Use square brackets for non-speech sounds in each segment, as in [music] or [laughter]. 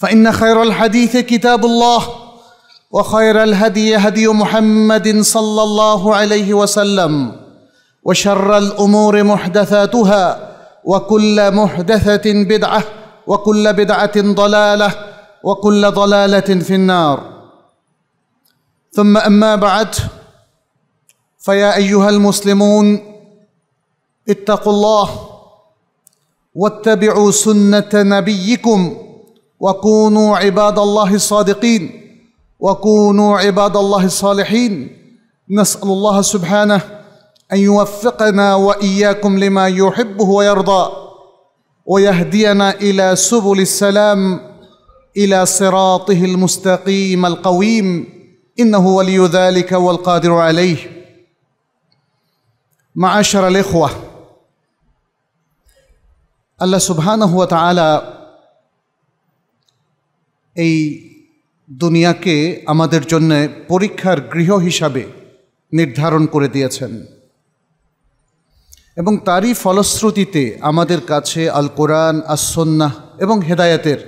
فان خير الحديث كتاب الله وخير الهدي هدي محمد صلى الله عليه وسلم وشر الامور محدثاتها وكل محدثه بدعه وكل بدعه ضلاله وكل ضلاله في النار ثم اما بعد فيا ايها المسلمون اتقوا الله واتبعوا سنه نبيكم وكونوا عباد الله الصادقين وكونوا عباد الله الصالحين نسال الله سبحانه ان يوفقنا واياكم لما يحبه ويرضى ويهدينا الى سبل السلام الى صراطه المستقيم القويم انه ولي ذلك والقادر عليه معاشر الاخوه الله سبحانه وتعالى এই দুনিয়াকে আমাদের জন্য পরীক্ষার গৃহ হিসাবে নির্ধারণ করে দিয়েছেন এবং তারই ফলশ্রুতিতে আমাদের কাছে আল কোরআন আসন্নাহ এবং হেদায়াতের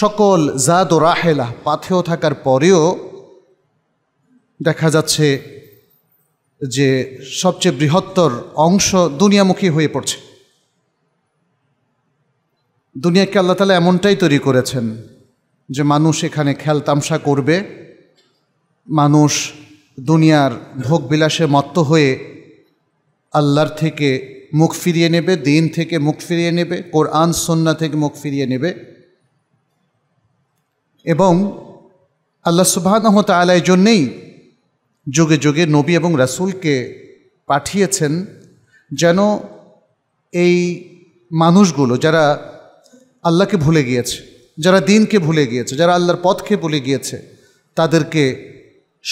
সকল জাদ ও রাহেলা পাথেও থাকার পরেও দেখা যাচ্ছে যে সবচেয়ে বৃহত্তর অংশ দুনিয়ামুখী হয়ে পড়ছে দুনিয়াকে আল্লাহ তালা এমনটাই তৈরি করেছেন যে মানুষ এখানে খেলতামশা করবে মানুষ দুনিয়ার ভোগ বিলাসে মত্ত হয়ে আল্লাহর থেকে মুখ ফিরিয়ে নেবে দিন থেকে মুখ ফিরিয়ে নেবে কোরআন সন্না থেকে মুখ ফিরিয়ে নেবে এবং আল্লাহ সুবাহ আলাই জন্যেই যুগে যুগে নবী এবং রাসুলকে পাঠিয়েছেন যেন এই মানুষগুলো যারা আল্লাহকে ভুলে গিয়েছে যারা দিনকে ভুলে গিয়েছে যারা আল্লাহর পথকে ভুলে গিয়েছে তাদেরকে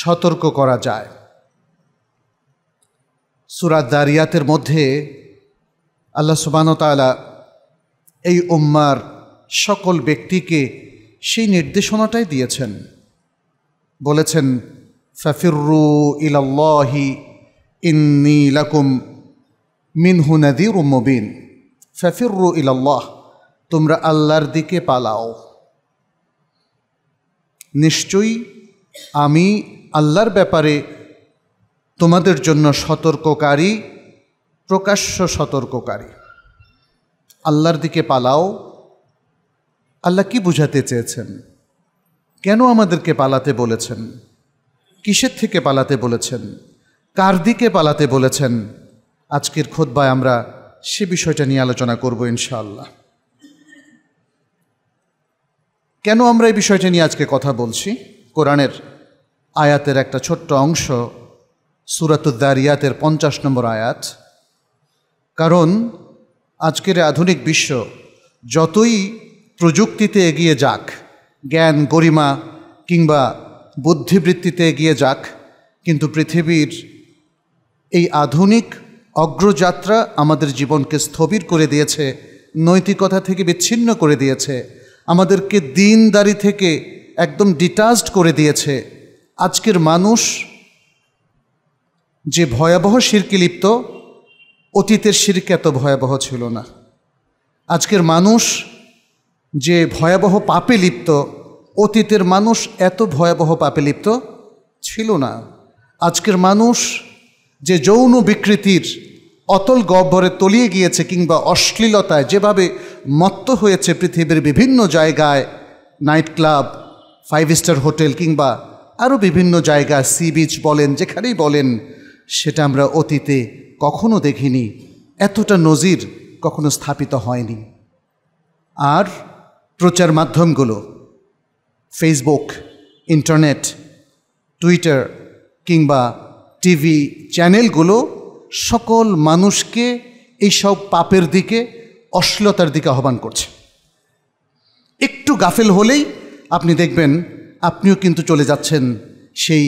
সতর্ক করা যায় সুরাত দারিয়াতের মধ্যে আল্লাহ সুবানতালা এই উম্মার সকল ব্যক্তিকে সেই নির্দেশনাটাই দিয়েছেন বলেছেন ফাফিরু ইলাল্লাহি ইন্নি লাকুম মিনহু নাদির মবিন ফাফিরু ইলাল্লাহ তোমরা আল্লাহর দিকে পালাও নিশ্চয়ই আমি আল্লাহর ব্যাপারে তোমাদের জন্য সতর্ককারী প্রকাশ্য সতর্ককারী আল্লাহর দিকে পালাও আল্লাহ কি বুঝাতে চেয়েছেন কেন আমাদেরকে পালাতে বলেছেন কিসের থেকে পালাতে বলেছেন কার দিকে পালাতে বলেছেন আজকের খোদ্বায় আমরা সে বিষয়টা নিয়ে আলোচনা করব ইনশাআল্লাহ কেন আমরা এই বিষয়টি নিয়ে আজকে কথা বলছি কোরআনের আয়াতের একটা ছোট্ট অংশ সুরাতুদ্দারিয়াতের পঞ্চাশ নম্বর আয়াত কারণ আজকের আধুনিক বিশ্ব যতই প্রযুক্তিতে এগিয়ে যাক জ্ঞান গরিমা কিংবা বুদ্ধিবৃত্তিতে এগিয়ে যাক কিন্তু পৃথিবীর এই আধুনিক অগ্রযাত্রা আমাদের জীবনকে স্থবির করে দিয়েছে নৈতিকতা থেকে বিচ্ছিন্ন করে দিয়েছে আমাদেরকে দিনদারি থেকে একদম ডিটাচড করে দিয়েছে আজকের মানুষ যে ভয়াবহ শিরকে লিপ্ত অতীতের শির্ক এত ভয়াবহ ছিল না আজকের মানুষ যে ভয়াবহ পাপে লিপ্ত অতীতের মানুষ এত ভয়াবহ পাপে লিপ্ত ছিল না আজকের মানুষ যে যৌন বিকৃতির অতল গহ্বরে তলিয়ে গিয়েছে কিংবা অশ্লীলতায় যেভাবে মত্ত হয়েছে পৃথিবীর বিভিন্ন জায়গায় night club five star hotel কিংবা আরও বিভিন্ন জায়গা সি বিচ বলেন যেখানেই বলেন সেটা আমরা অতীতে কখনো দেখিনি এতটা নজির কখনো স্থাপিত হয়নি আর প্রচার মাধ্যমগুলো ফেসবুক ইন্টারনেট টুইটার কিংবা টিভি চ্যানেলগুলো সকল মানুষকে এইসব পাপের দিকে অশ্লীলতার দিকে আহ্বান করছে একটু গাফেল হলেই আপনি দেখবেন আপনিও কিন্তু চলে যাচ্ছেন সেই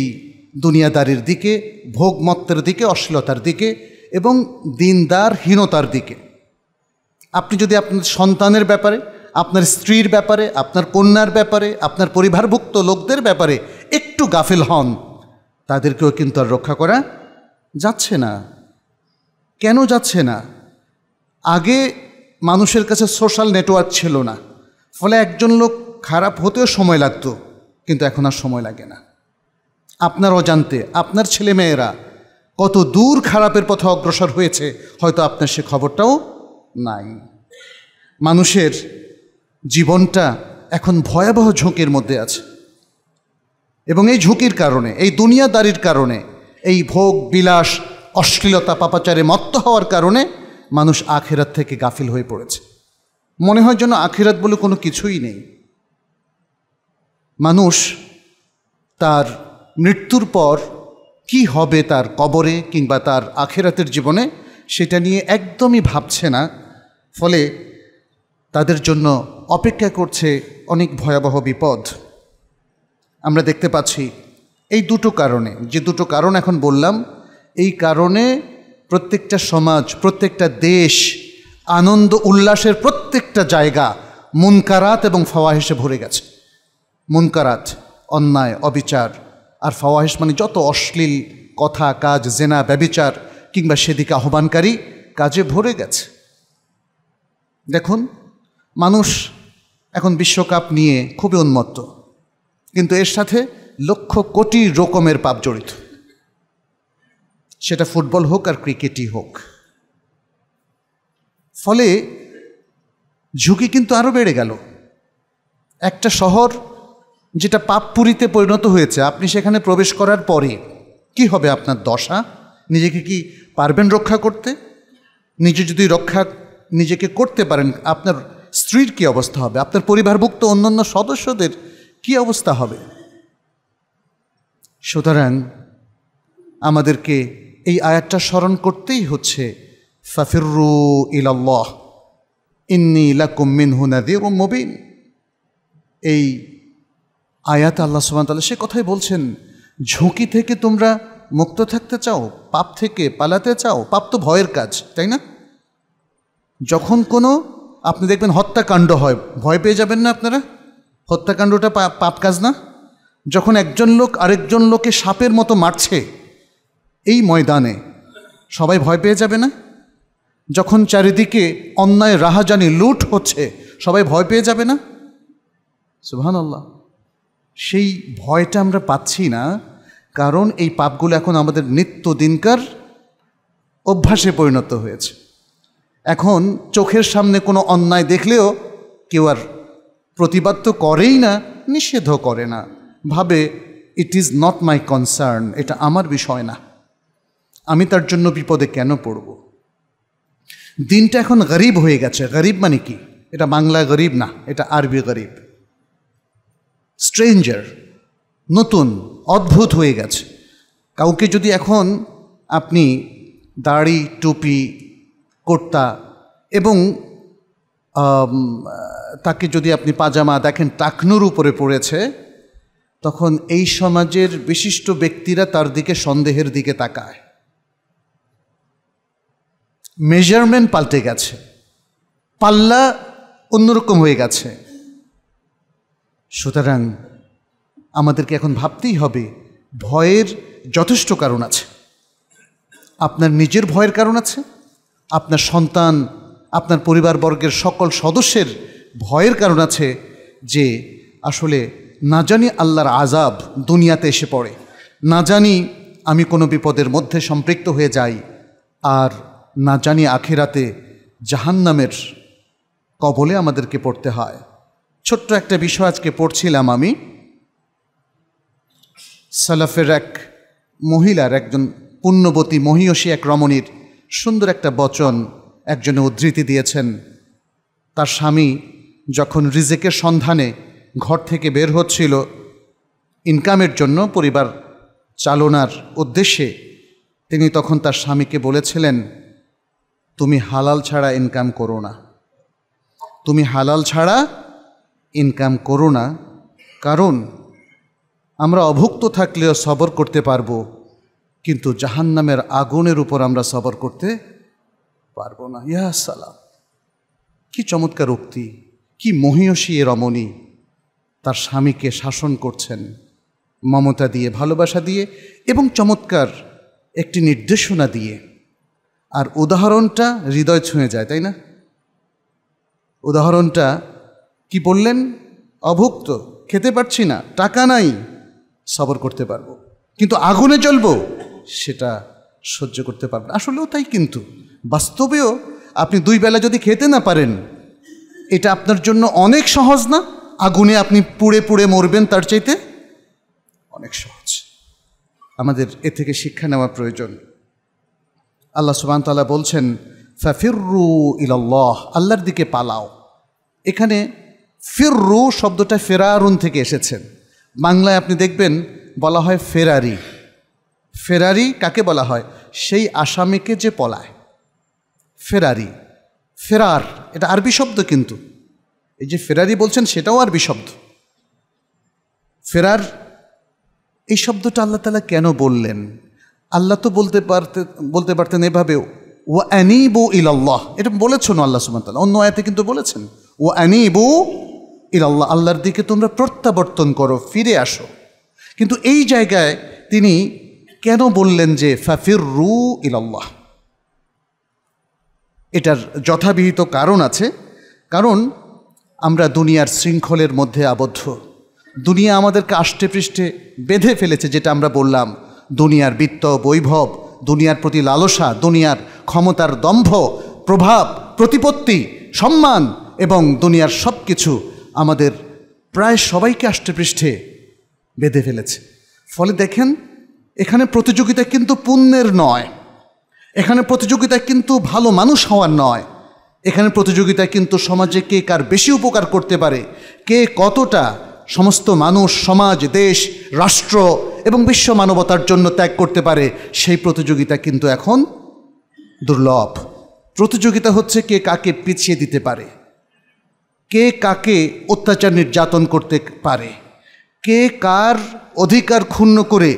দুনিয়াদারির দিকে ভোগমত্তের দিকে অশ্লীলতার দিকে এবং দিনদারহীনতার দিকে আপনি যদি আপনার সন্তানের ব্যাপারে আপনার স্ত্রীর ব্যাপারে আপনার কন্যার ব্যাপারে আপনার পরিবারভুক্ত লোকদের ব্যাপারে একটু গাফিল হন তাদেরকেও কিন্তু আর রক্ষা করা যাচ্ছে না কেন যাচ্ছে না আগে মানুষের কাছে সোশ্যাল নেটওয়ার্ক ছিল না ফলে একজন লোক খারাপ হতেও সময় লাগতো কিন্তু এখন আর সময় লাগে না আপনার অজান্তে আপনার ছেলেমেয়েরা কত দূর খারাপের পথে অগ্রসর হয়েছে হয়তো আপনার সে খবরটাও নাই মানুষের জীবনটা এখন ভয়াবহ ঝুঁকির মধ্যে আছে এবং এই ঝুঁকির কারণে এই দুনিয়াদারির কারণে এই ভোগ বিলাস অশ্লীলতা পাপাচারে মত্ত হওয়ার কারণে মানুষ আখেরাত থেকে গাফিল হয়ে পড়েছে মনে হয় যেন আখেরাত বলে কোনো কিছুই নেই মানুষ তার মৃত্যুর পর কি হবে তার কবরে কিংবা তার আখেরাতের জীবনে সেটা নিয়ে একদমই ভাবছে না ফলে তাদের জন্য অপেক্ষা করছে অনেক ভয়াবহ বিপদ আমরা দেখতে পাচ্ছি এই দুটো কারণে যে দুটো কারণ এখন বললাম এই কারণে প্রত্যেকটা সমাজ প্রত্যেকটা দেশ আনন্দ উল্লাসের প্রত্যেকটা জায়গা মুনকারাত এবং ফাওয়াহেসে ভরে গেছে মুনকারাত অন্যায় অবিচার আর ফাওয়াহেস মানে যত অশ্লীল কথা কাজ জেনা ব্যবিচার কিংবা সেদিকে আহ্বানকারী কাজে ভরে গেছে দেখুন মানুষ এখন বিশ্বকাপ নিয়ে খুবই উন্মত্ত কিন্তু এর সাথে লক্ষ কোটি রকমের পাপ জড়িত সেটা ফুটবল হোক আর ক্রিকেটই হোক ফলে ঝুঁকি কিন্তু আরও বেড়ে গেল একটা শহর যেটা পাপপুরিতে পরিণত হয়েছে আপনি সেখানে প্রবেশ করার পরে কি হবে আপনার দশা নিজেকে কি পারবেন রক্ষা করতে নিজে যদি রক্ষা নিজেকে করতে পারেন আপনার স্ত্রীর কি অবস্থা হবে আপনার পরিবারভুক্ত অন্যান্য সদস্যদের কি অবস্থা হবে সুতরাং আমাদেরকে এই আয়াতটা স্মরণ করতেই হচ্ছে ফাফিরু ইলাল্লাহ ইন্নি লাকুম মিনহু নাদির মুবিন এই আয়াত আল্লাহ সুবহান তাল্লাহ সে কথাই বলছেন ঝুঁকি থেকে তোমরা মুক্ত থাকতে চাও পাপ থেকে পালাতে চাও পাপ তো ভয়ের কাজ তাই না যখন কোনো আপনি দেখবেন হত্যাকাণ্ড হয় ভয় পেয়ে যাবেন না আপনারা হত্যাকাণ্ডটা পাপ কাজ না যখন একজন লোক আরেকজন লোকে সাপের মতো মারছে এই ময়দানে সবাই ভয় পেয়ে যাবে না যখন চারিদিকে অন্যায় রাহাজানি লুট হচ্ছে সবাই ভয় পেয়ে যাবে না সুহান আল্লাহ সেই ভয়টা আমরা পাচ্ছি না কারণ এই পাপগুলো এখন আমাদের নিত্য দিনকার অভ্যাসে পরিণত হয়েছে এখন চোখের সামনে কোনো অন্যায় দেখলেও কেউ আর প্রতিবাদ তো করেই না নিষেধও করে না ভাবে it is not my concern এটা আমার বিষয় না আমি তার জন্য বিপদে কেন পড়ব দিনটা এখন গরিব হয়ে গেছে গরিব মানে কি এটা বাংলা গরিব না এটা আরবি গরিব স্ট্রেঞ্জার নতুন অদ্ভুত হয়ে গেছে কাউকে যদি এখন আপনি দাড়ি টুপি কর্তা এবং তাকে যদি আপনি পাজামা দেখেন টাকনুর উপরে পড়েছে তখন এই সমাজের বিশিষ্ট ব্যক্তিরা তার দিকে সন্দেহের দিকে তাকায় মেজারমেন্ট পাল্টে গেছে পাল্লা অন্যরকম হয়ে গেছে সুতরাং আমাদেরকে এখন ভাবতেই হবে ভয়ের যথেষ্ট কারণ আছে আপনার নিজের ভয়ের কারণ আছে আপনার সন্তান আপনার পরিবারবর্গের সকল সদস্যের ভয়ের কারণ আছে যে আসলে না জানি আল্লাহর আজাব দুনিয়াতে এসে পড়ে না জানি আমি কোনো বিপদের মধ্যে সম্পৃক্ত হয়ে যাই আর না জানি আখেরাতে জাহান্নামের কবলে আমাদেরকে পড়তে হয় ছোট্ট একটা বিষয় আজকে পড়ছিলাম আমি সালাফের এক মহিলার একজন পুণ্যবতী মহিয়সী এক রমণীর সুন্দর একটা বচন একজনে উদ্ধৃতি দিয়েছেন তার স্বামী যখন রিজেকের সন্ধানে ঘর থেকে বের হচ্ছিল ইনকামের জন্য পরিবার চালনার উদ্দেশ্যে তিনি তখন তার স্বামীকে বলেছিলেন তুমি হালাল ছাড়া ইনকাম করো না তুমি হালাল ছাড়া ইনকাম করো না কারণ আমরা অভুক্ত থাকলেও সবর করতে পারব কিন্তু জাহান্নামের আগুনের উপর আমরা সবর করতে পারবো না ইয়া সালাম কি চমৎকার উক্তি কি মহিয়সী এ রমণী তার স্বামীকে শাসন করছেন মমতা দিয়ে ভালোবাসা দিয়ে এবং চমৎকার একটি নির্দেশনা দিয়ে আর উদাহরণটা হৃদয় ছুঁয়ে যায় তাই না উদাহরণটা কি বললেন অভুক্ত খেতে পারছি না টাকা নাই সবর করতে পারবো কিন্তু আগুনে চলবো সেটা সহ্য করতে পারবেন আসলেও তাই কিন্তু বাস্তবেও আপনি দুই বেলা যদি খেতে না পারেন এটা আপনার জন্য অনেক সহজ না আগুনে আপনি পুড়ে পুড়ে মরবেন তার চাইতে অনেক সহজ আমাদের এ থেকে শিক্ষা নেওয়া প্রয়োজন আল্লাহ তাল্লাহ বলছেন ফ্যাফিরু ইল্লাহ আল্লাহর দিকে পালাও এখানে ফিররু শব্দটা ফেরারুন থেকে এসেছেন বাংলায় আপনি দেখবেন বলা হয় ফেরারি ফেরারি কাকে বলা হয় সেই আসামিকে যে পলায় ফেরারি ফেরার এটা আরবি শব্দ কিন্তু এই যে ফেরারি বলছেন সেটাও আরবি শব্দ ফেরার এই শব্দটা আল্লাহ তালা কেন বললেন আল্লাহ তো বলতে পারতে বলতে পারতেন এভাবেও ও অ্যানিবু ইলাল্লাহ এটা না আল্লাহ সুমতাল অন্য আয়াতে কিন্তু বলেছেন ও অ্যানিবু ইলাল্লাহ আল্লাহর দিকে তোমরা প্রত্যাবর্তন করো ফিরে আসো কিন্তু এই জায়গায় তিনি কেন বললেন যে ফাফির রু ইলাল্লাহ এটার যথাবিহিত কারণ আছে কারণ আমরা দুনিয়ার শৃঙ্খলের মধ্যে আবদ্ধ দুনিয়া আমাদেরকে আষ্টে পৃষ্ঠে বেঁধে ফেলেছে যেটা আমরা বললাম দুনিয়ার বৃত্ত বৈভব দুনিয়ার প্রতি লালসা দুনিয়ার ক্ষমতার দম্ভ প্রভাব প্রতিপত্তি সম্মান এবং দুনিয়ার সব কিছু আমাদের প্রায় সবাইকে আষ্টেপৃষ্ঠে বেঁধে ফেলেছে ফলে দেখেন এখানে প্রতিযোগিতা কিন্তু পুণ্যের নয় এখানে প্রতিযোগিতা কিন্তু ভালো মানুষ হওয়ার নয় এখানে প্রতিযোগিতা কিন্তু সমাজে কে কার বেশি উপকার করতে পারে কে কতটা সমস্ত মানুষ সমাজ দেশ রাষ্ট্র এবং বিশ্ব মানবতার জন্য ত্যাগ করতে পারে সেই প্রতিযোগিতা কিন্তু এখন দুর্লভ প্রতিযোগিতা হচ্ছে কে কাকে পিছিয়ে দিতে পারে কে কাকে অত্যাচার নির্যাতন করতে পারে কে কার অধিকার ক্ষুণ্ণ করে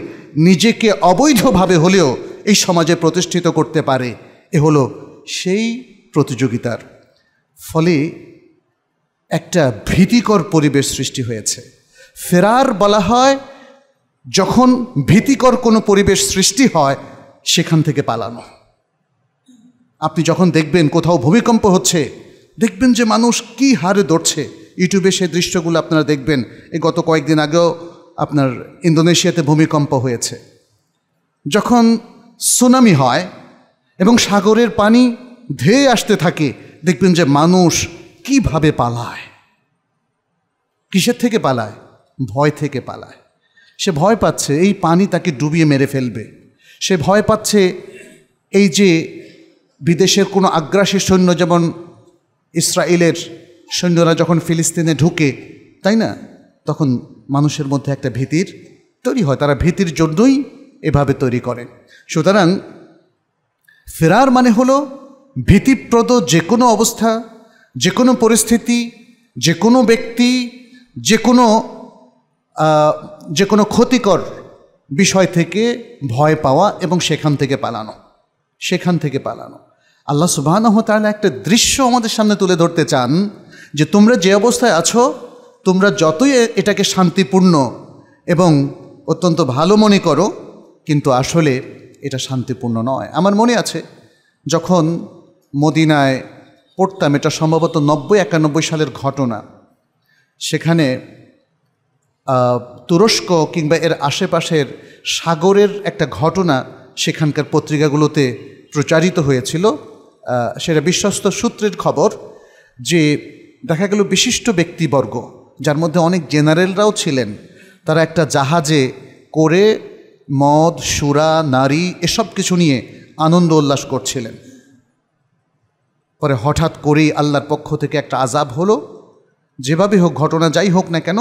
নিজেকে অবৈধভাবে হলেও এই সমাজে প্রতিষ্ঠিত করতে পারে এ হলো সেই প্রতিযোগিতার ফলে একটা ভীতিকর পরিবেশ সৃষ্টি হয়েছে ফেরার বলা হয় যখন ভীতিকর কোনো পরিবেশ সৃষ্টি হয় সেখান থেকে পালানো আপনি যখন দেখবেন কোথাও ভূমিকম্প হচ্ছে দেখবেন যে মানুষ কি হারে দৌড়ছে ইউটিউবে সেই দৃশ্যগুলো আপনারা দেখবেন এই গত কয়েকদিন আগেও আপনার ইন্দোনেশিয়াতে ভূমিকম্প হয়েছে যখন সুনামি হয় এবং সাগরের পানি ধেয়ে আসতে থাকে দেখবেন যে মানুষ কিভাবে পালায় কিসের থেকে পালায় ভয় থেকে পালায় সে ভয় পাচ্ছে এই পানি তাকে ডুবিয়ে মেরে ফেলবে সে ভয় পাচ্ছে এই যে বিদেশের কোনো আগ্রাসী সৈন্য যেমন ইসরায়েলের সৈন্যরা যখন ফিলিস্তিনে ঢুকে তাই না তখন মানুষের মধ্যে একটা ভীতির তৈরি হয় তারা ভীতির জন্যই এভাবে তৈরি করে সুতরাং ফেরার মানে হলো ভীতিপ্রদ যে কোনো অবস্থা যে কোনো পরিস্থিতি যে কোনো ব্যক্তি যে কোনো যে কোনো ক্ষতিকর বিষয় থেকে ভয় পাওয়া এবং সেখান থেকে পালানো সেখান থেকে পালানো আল্লাহ সুবাহানহ তাহলে একটা দৃশ্য আমাদের সামনে তুলে ধরতে চান যে তোমরা যে অবস্থায় আছো তোমরা যতই এটাকে শান্তিপূর্ণ এবং অত্যন্ত ভালো মনে করো কিন্তু আসলে এটা শান্তিপূর্ণ নয় আমার মনে আছে যখন মদিনায় পড়তাম এটা সম্ভবত নব্বই একানব্বই সালের ঘটনা সেখানে তুরস্ক কিংবা এর আশেপাশের সাগরের একটা ঘটনা সেখানকার পত্রিকাগুলোতে প্রচারিত হয়েছিল সেটা বিশ্বস্ত সূত্রের খবর যে দেখা গেল বিশিষ্ট ব্যক্তিবর্গ যার মধ্যে অনেক জেনারেলরাও ছিলেন তারা একটা জাহাজে করে মদ সুরা নারী এসব কিছু নিয়ে আনন্দ উল্লাস করছিলেন পরে হঠাৎ করেই আল্লাহর পক্ষ থেকে একটা আজাব হলো যেভাবে হোক ঘটনা যাই হোক না কেন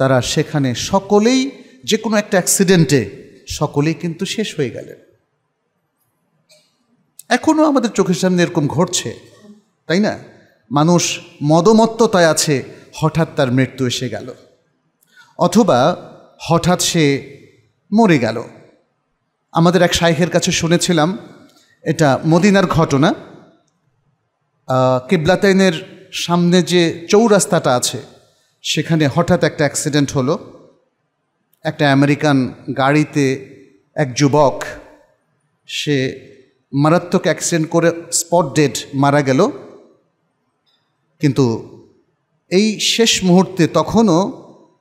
তারা সেখানে সকলেই যে কোনো একটা অ্যাক্সিডেন্টে সকলেই কিন্তু শেষ হয়ে গেলেন এখনও আমাদের চোখের সামনে এরকম ঘটছে তাই না মানুষ মদমত্ততায় আছে হঠাৎ তার মৃত্যু এসে গেল অথবা হঠাৎ সে মরে গেল আমাদের এক শাইখের কাছে শুনেছিলাম এটা মদিনার ঘটনা কেবলাতাইনের সামনে যে চৌরাস্তাটা আছে সেখানে হঠাৎ একটা অ্যাক্সিডেন্ট হলো একটা আমেরিকান গাড়িতে এক যুবক সে মারাত্মক অ্যাক্সিডেন্ট করে স্পট ডেড মারা গেল কিন্তু এই শেষ মুহূর্তে তখনও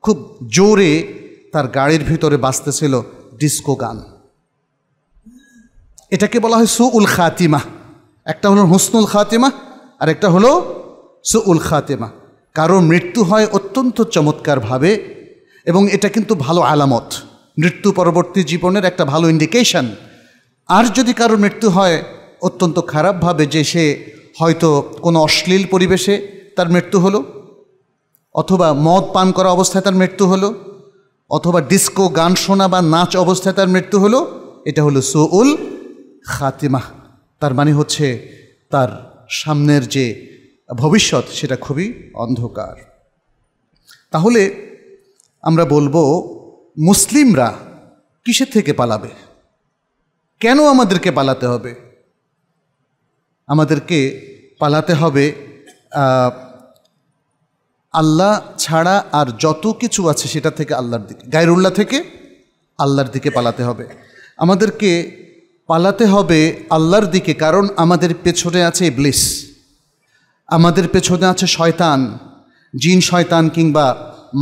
খুব জোরে তার গাড়ির ভিতরে বাঁচতেছিল ডিস্কো গান এটাকে বলা হয় সুউল খাতিমা একটা হলো হুসনুল খাতিমা আর একটা হলো সুউল খাতিমা কারো মৃত্যু হয় অত্যন্ত চমৎকারভাবে এবং এটা কিন্তু ভালো আলামত মৃত্যু পরবর্তী জীবনের একটা ভালো ইন্ডিকেশন আর যদি কারো মৃত্যু হয় অত্যন্ত খারাপভাবে যে সে হয়তো কোনো অশ্লীল পরিবেশে তার মৃত্যু হলো অথবা মদ পান করা অবস্থায় তার মৃত্যু হলো অথবা ডিস্কো গান শোনা বা নাচ অবস্থায় তার মৃত্যু হলো এটা হলো সোউল খাতিমা তার মানে হচ্ছে তার সামনের যে ভবিষ্যৎ সেটা খুবই অন্ধকার তাহলে আমরা বলবো মুসলিমরা কিসের থেকে পালাবে কেন আমাদেরকে পালাতে হবে আমাদেরকে পালাতে হবে আল্লাহ ছাড়া আর যত কিছু আছে সেটা থেকে আল্লাহর দিকে গায়রুল্লাহ থেকে আল্লাহর দিকে পালাতে হবে আমাদেরকে পালাতে হবে আল্লাহর দিকে কারণ আমাদের পেছনে আছে ব্লিস আমাদের পেছনে আছে শয়তান জিন শয়তান কিংবা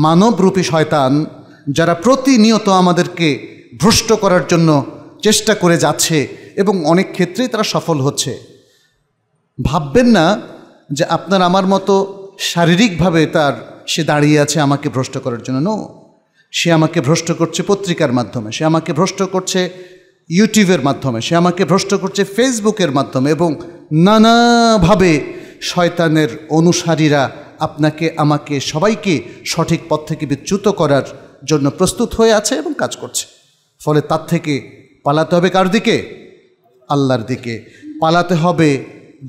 মানবরূপী শয়তান যারা প্রতিনিয়ত আমাদেরকে ভ্রষ্ট করার জন্য চেষ্টা করে যাচ্ছে এবং অনেক ক্ষেত্রেই তারা সফল হচ্ছে ভাববেন না যে আপনার আমার মতো শারীরিকভাবে তার সে দাঁড়িয়ে আছে আমাকে ভ্রষ্ট করার জন্য নো সে আমাকে ভ্রষ্ট করছে পত্রিকার মাধ্যমে সে আমাকে ভ্রষ্ট করছে ইউটিউবের মাধ্যমে সে আমাকে ভ্রষ্ট করছে ফেসবুকের মাধ্যমে এবং নানাভাবে শয়তানের অনুসারীরা আপনাকে আমাকে সবাইকে সঠিক পথ থেকে বিচ্যুত করার জন্য প্রস্তুত হয়ে আছে এবং কাজ করছে ফলে তার থেকে পালাতে হবে কার দিকে আল্লাহর দিকে পালাতে হবে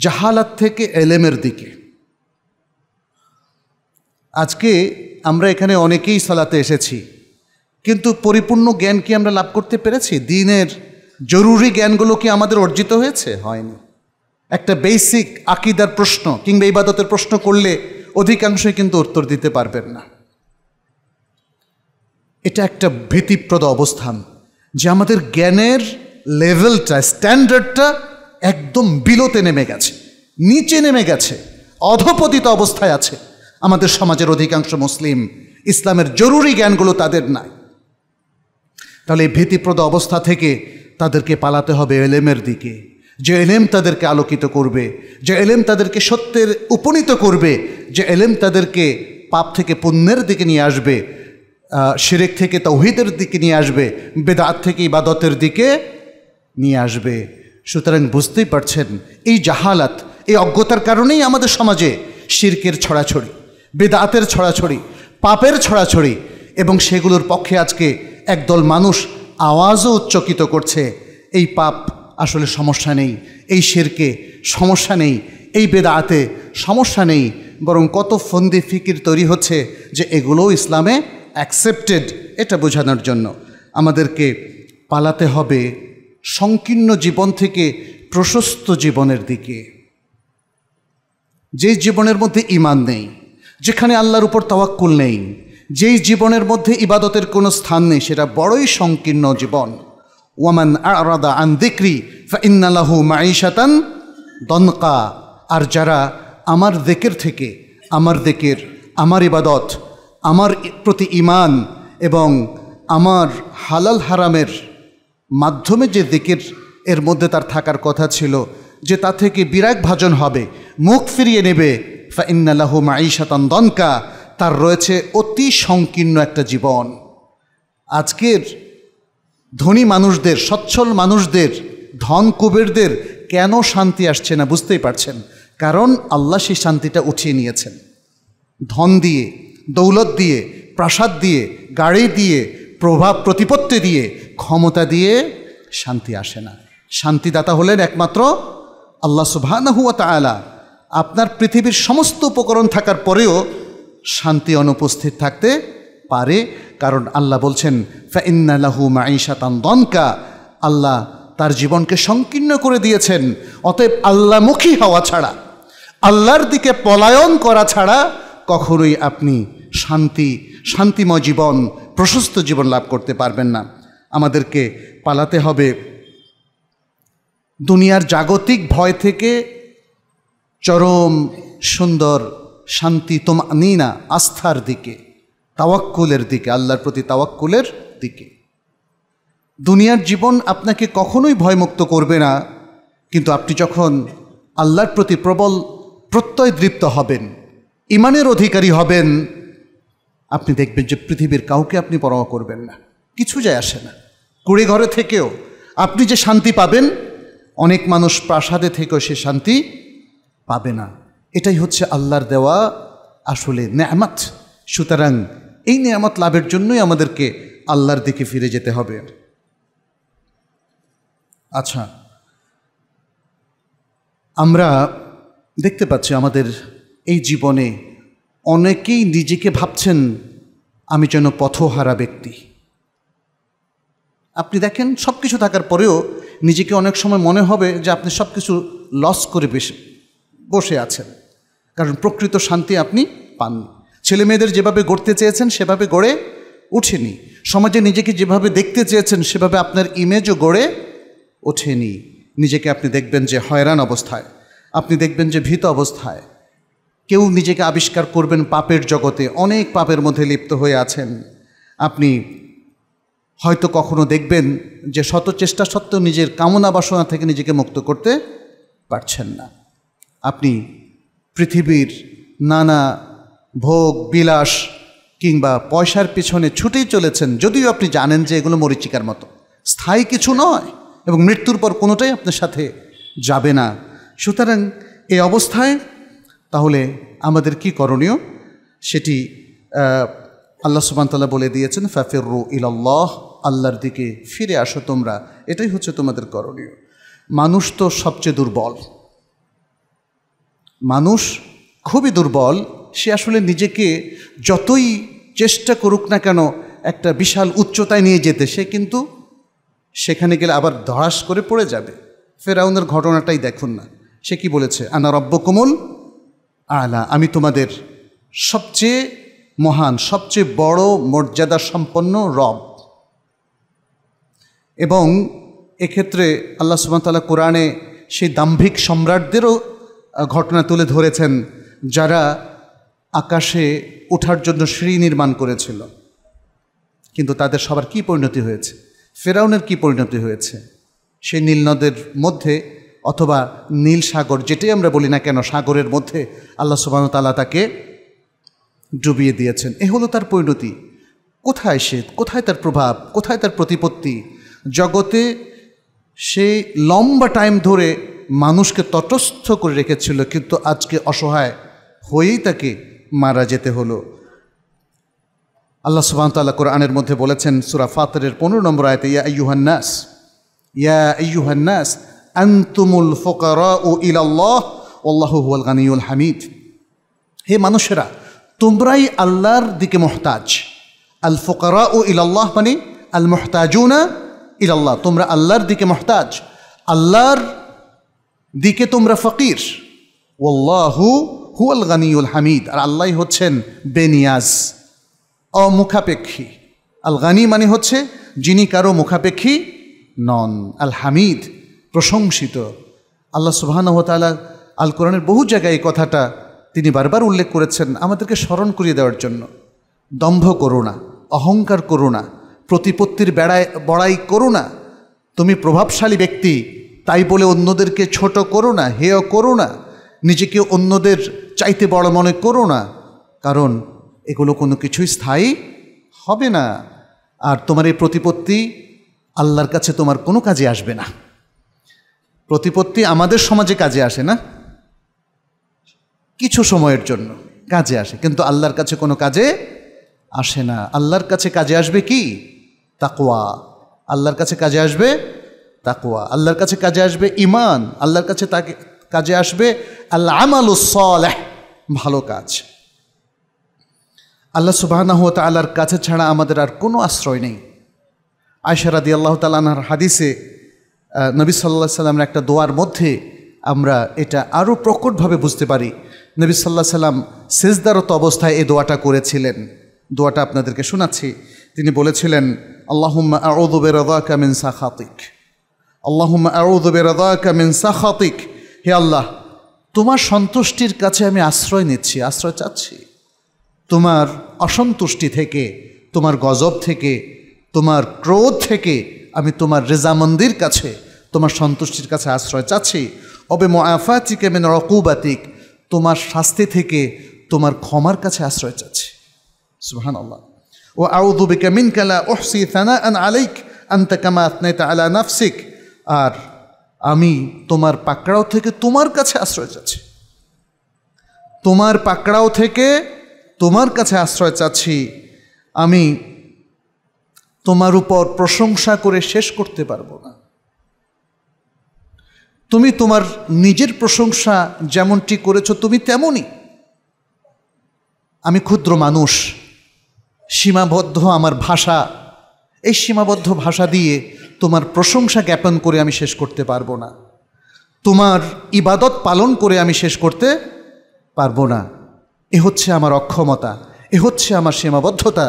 জাহালাত থেকে এলেমের দিকে আজকে আমরা এখানে অনেকেই সালাতে এসেছি কিন্তু পরিপূর্ণ জ্ঞান কি আমরা লাভ করতে পেরেছি দিনের জরুরি জ্ঞানগুলো কি আমাদের অর্জিত হয়েছে হয়নি একটা বেসিক আকিদার প্রশ্ন কিংবা ইবাদতের প্রশ্ন করলে অধিকাংশই কিন্তু উত্তর দিতে পারবেন না এটা একটা ভীতিপ্রদ অবস্থান যে আমাদের জ্ঞানের লেভেলটা স্ট্যান্ডার্ডটা একদম বিলোতে নেমে গেছে নিচে নেমে গেছে অধপতিত অবস্থায় আছে আমাদের সমাজের অধিকাংশ মুসলিম ইসলামের জরুরি জ্ঞানগুলো তাদের নাই তাহলে এই ভীতিপ্রদ অবস্থা থেকে তাদেরকে পালাতে হবে এলেমের দিকে যে এলেম তাদেরকে আলোকিত করবে যে এলেম তাদেরকে সত্যের উপনীত করবে যে এলেম তাদেরকে পাপ থেকে পুণ্যের দিকে নিয়ে আসবে শিরেক থেকে তৌহিদের দিকে নিয়ে আসবে বেদাত থেকে ইবাদতের দিকে নিয়ে আসবে সুতরাং বুঝতেই পারছেন এই জাহালাত এই অজ্ঞতার কারণেই আমাদের সমাজে শিরকের ছড়াছড়ি বেদাতের ছড়াছড়ি পাপের ছড়াছড়ি এবং সেগুলোর পক্ষে আজকে একদল মানুষ আওয়াজও উচ্চকিত করছে এই পাপ আসলে সমস্যা নেই এই শেরকে সমস্যা নেই এই বেদাতে সমস্যা নেই বরং কত ফন্দি ফিকির তৈরি হচ্ছে যে এগুলোও ইসলামে অ্যাকসেপ্টেড এটা বোঝানোর জন্য আমাদেরকে পালাতে হবে সংকীর্ণ জীবন থেকে প্রশস্ত জীবনের দিকে যেই জীবনের মধ্যে ইমান নেই যেখানে আল্লাহর উপর তওয়াক্কুল নেই যেই জীবনের মধ্যে ইবাদতের কোনো স্থান নেই সেটা বড়ই সংকীর্ণ জীবন ওয়ামান আরাদা আন দিক্রি ফাইন্নালাহু মাঈশাতান দনকা আর যারা আমার দেকের থেকে আমার দেকের আমার ইবাদত আমার প্রতি ইমান এবং আমার হালাল হারামের মাধ্যমে যে দেকের এর মধ্যে তার থাকার কথা ছিল যে তা থেকে বিরাগ ভাজন হবে মুখ ফিরিয়ে নেবে ফাইন্নালাহু মাঈশাতান দনকা তার রয়েছে অতি সংকীর্ণ একটা জীবন আজকের ধনী মানুষদের সচ্ছল মানুষদের ধন কুবেরদের কেন শান্তি আসছে না বুঝতেই পারছেন কারণ আল্লাহ সেই শান্তিটা উঠিয়ে নিয়েছেন ধন দিয়ে দৌলত দিয়ে প্রাসাদ দিয়ে গাড়ি দিয়ে প্রভাব প্রতিপত্তি দিয়ে ক্ষমতা দিয়ে শান্তি আসে না শান্তিদাতা হলেন একমাত্র আল্লাহ সুবাহানহুয়া তালা আপনার পৃথিবীর সমস্ত উপকরণ থাকার পরেও শান্তি অনুপস্থিত থাকতে পারে কারণ আল্লাহ বলছেন ফাইন্নালাহু মাঈশাতান দনকা আল্লাহ তার জীবনকে সংকীর্ণ করে দিয়েছেন অতএব আল্লাহমুখী হওয়া ছাড়া আল্লাহর দিকে পলায়ন করা ছাড়া কখনোই আপনি শান্তি শান্তিময় জীবন প্রশস্ত জীবন লাভ করতে পারবেন না আমাদেরকে পালাতে হবে দুনিয়ার জাগতিক ভয় থেকে চরম সুন্দর শান্তি তোমা না আস্থার দিকে তাওয়াক্কুলের দিকে আল্লাহর প্রতি তাওয়াক্কুলের দিকে দুনিয়ার জীবন আপনাকে কখনোই ভয়মুক্ত করবে না কিন্তু আপনি যখন আল্লাহর প্রতি প্রবল প্রত্যয় দৃপ্ত হবেন ইমানের অধিকারী হবেন আপনি দেখবেন যে পৃথিবীর কাউকে আপনি পরোয়া করবেন না কিছু যায় আসে না কুড়ে ঘরে থেকেও আপনি যে শান্তি পাবেন অনেক মানুষ প্রাসাদে থেকেও সে শান্তি পাবে না এটাই হচ্ছে আল্লাহর দেওয়া আসলে ন্যামাত সুতরাং এই নিয়ামত লাভের জন্যই আমাদেরকে আল্লাহর দিকে ফিরে যেতে হবে আচ্ছা আমরা দেখতে পাচ্ছি আমাদের এই জীবনে অনেকেই নিজেকে ভাবছেন আমি যেন পথহারা ব্যক্তি আপনি দেখেন সব কিছু থাকার পরেও নিজেকে অনেক সময় মনে হবে যে আপনি সব কিছু লস করে বেশি বসে আছেন কারণ প্রকৃত শান্তি আপনি পাননি ছেলে মেয়েদের যেভাবে গড়তে চেয়েছেন সেভাবে গড়ে ওঠেনি সমাজে নিজেকে যেভাবে দেখতে চেয়েছেন সেভাবে আপনার ইমেজও গড়ে ওঠেনি নিজেকে আপনি দেখবেন যে হয়রান অবস্থায় আপনি দেখবেন যে ভীত অবস্থায় কেউ নিজেকে আবিষ্কার করবেন পাপের জগতে অনেক পাপের মধ্যে লিপ্ত হয়ে আছেন আপনি হয়তো কখনো দেখবেন যে শত চেষ্টা সত্ত্বেও নিজের কামনা বাসনা থেকে নিজেকে মুক্ত করতে পারছেন না আপনি পৃথিবীর নানা ভোগ বিলাস কিংবা পয়সার পিছনে ছুটেই চলেছেন যদিও আপনি জানেন যে এগুলো মরিচিকার মতো স্থায়ী কিছু নয় এবং মৃত্যুর পর কোনোটাই আপনার সাথে যাবে না সুতরাং এই অবস্থায় তাহলে আমাদের কি করণীয় সেটি আল্লাহ সুবান্তাল্লাহ বলে দিয়েছেন ফাফির রু ইল্লাহ আল্লাহর দিকে ফিরে আসো তোমরা এটাই হচ্ছে তোমাদের করণীয় মানুষ তো সবচেয়ে দুর্বল মানুষ খুবই দুর্বল সে আসলে নিজেকে যতই চেষ্টা করুক না কেন একটা বিশাল উচ্চতায় নিয়ে যেতে সে কিন্তু সেখানে গেলে আবার ধরাস করে পড়ে যাবে ফেরাউনের ঘটনাটাই দেখুন না সে কি বলেছে আনা রব্য কোমল আলা আমি তোমাদের সবচেয়ে মহান সবচেয়ে বড় মর্যাদা সম্পন্ন রব এবং এক্ষেত্রে আল্লাহ সুমতাল্লাহ কোরআনে সেই দাম্ভিক সম্রাটদেরও ঘটনা তুলে ধরেছেন যারা আকাশে ওঠার জন্য সিঁড়ি নির্মাণ করেছিল কিন্তু তাদের সবার কি পরিণতি হয়েছে ফেরাউনের কি পরিণতি হয়েছে সেই নীলনদের মধ্যে অথবা নীল সাগর যেটাই আমরা বলি না কেন সাগরের মধ্যে আল্লাহ সুবাহ তালা তাকে ডুবিয়ে দিয়েছেন এ হলো তার পরিণতি কোথায় সে কোথায় তার প্রভাব কোথায় তার প্রতিপত্তি জগতে সে লম্বা টাইম ধরে মানুষকে তটস্থ করে রেখেছিল কিন্তু আজকে অসহায় হয়েই তাকে মারা যেতে হলো আল্লাহ সুবাহতাল্লাহ কোরআনের মধ্যে বলেছেন সুরা ফাতরের পনেরো নম্বর আয়তে ইয়া ইয়ুহান্নাস ইয়া আইয়ুহান্নাস আন্তুমুল ফোকার ও ইলাল্লাহ আল্লাহ হুয়াল গানিউল হামিদ হে মানুষেরা তোমরাই আল্লাহর দিকে মোহতাজ আল ফোকারা ও ইলাল্লাহ মানে আল মোহতাজুনা ইলাল্লাহ তোমরা আল্লাহর দিকে মোহতাজ আল্লাহর দিকে তোমরা ফকির ওল্লাহু হুয়াল গানিউল হামিদ আর আল্লাহ হচ্ছেন বেনিয়াজ অমুখাপেক্ষী আল গানি মানে হচ্ছে যিনি কারো মুখাপেক্ষী নন আল হামিদ প্রশংসিত আল্লাহ সুবাহানহতালা আল কোরআনের বহু জায়গায় এই কথাটা তিনি বারবার উল্লেখ করেছেন আমাদেরকে স্মরণ করিয়ে দেওয়ার জন্য দম্ভ করো না অহংকার করো না প্রতিপত্তির বেড়ায় বড়াই করো না তুমি প্রভাবশালী ব্যক্তি তাই বলে অন্যদেরকে ছোট করো না হেয় করো না নিজেকে অন্যদের চাইতে বড় মনে করো না কারণ এগুলো কোনো কিছুই স্থায়ী হবে না আর তোমার এই প্রতিপত্তি আল্লাহর কাছে তোমার কোনো কাজে আসবে না প্রতিপত্তি আমাদের সমাজে কাজে আসে না কিছু সময়ের জন্য কাজে আসে কিন্তু আল্লাহর কাছে কোনো কাজে আসে না আল্লাহর কাছে কাজে আসবে কি তাকোয়া আল্লাহর কাছে কাজে আসবে তাকোয়া আল্লাহর কাছে কাজে আসবে ইমান আল্লাহর কাছে তাকে কাজে আসবে আল্লাহ আমালুসলেহ ভালো কাজ আল্লাহ সুবাহানাহ তাল্লার কাছে ছাড়া আমাদের আর কোনো আশ্রয় নেই আয়সারাদি আল্লাহ তালাহার হাদিসে নবী সাল্লাহ সাল্লামের একটা দোয়ার মধ্যে আমরা এটা আরও প্রকটভাবে বুঝতে পারি নবী সাল্লাহ সাল্লাম সেজদারত অবস্থায় এই দোয়াটা করেছিলেন দোয়াটা আপনাদেরকে শোনাচ্ছি তিনি বলেছিলেন আল্লাহ আউদুবে কামিন সাখাতিক আল্লাহম্মা আউদুবে কামিন সাহাতিক হে আল্লাহ তোমার সন্তুষ্টির কাছে আমি আশ্রয় নিচ্ছি আশ্রয় চাচ্ছি তোমার অসন্তুষ্টি থেকে তোমার গজব থেকে তোমার ক্রোধ থেকে আমি তোমার রেজামন্দির কাছে তোমার সন্তুষ্টির কাছে আশ্রয় চাচ্ছি অবে মোয়াফাতিকে মেন রকুবাতিক তোমার শাস্তি থেকে তোমার ক্ষমার কাছে আশ্রয় চাচ্ছি সুহান আল্লাহ ও আউদুবিকা মিন কালা ওহসি থানা আন আলাইক আন্তা কামা আতনাইতা আলা নাফসিক আর আমি তোমার পাকড়াও থেকে তোমার কাছে আশ্রয় চাচ্ছি তোমার পাকড়াও থেকে তোমার কাছে আশ্রয় চাচ্ছি আমি তোমার উপর প্রশংসা করে শেষ করতে পারবো না তুমি তোমার নিজের প্রশংসা যেমনটি করেছো তুমি তেমনই আমি ক্ষুদ্র মানুষ সীমাবদ্ধ আমার ভাষা এই সীমাবদ্ধ ভাষা দিয়ে তোমার প্রশংসা জ্ঞাপন করে আমি শেষ করতে পারবো না তোমার ইবাদত পালন করে আমি শেষ করতে পারবো না এ হচ্ছে আমার অক্ষমতা এ হচ্ছে আমার সীমাবদ্ধতা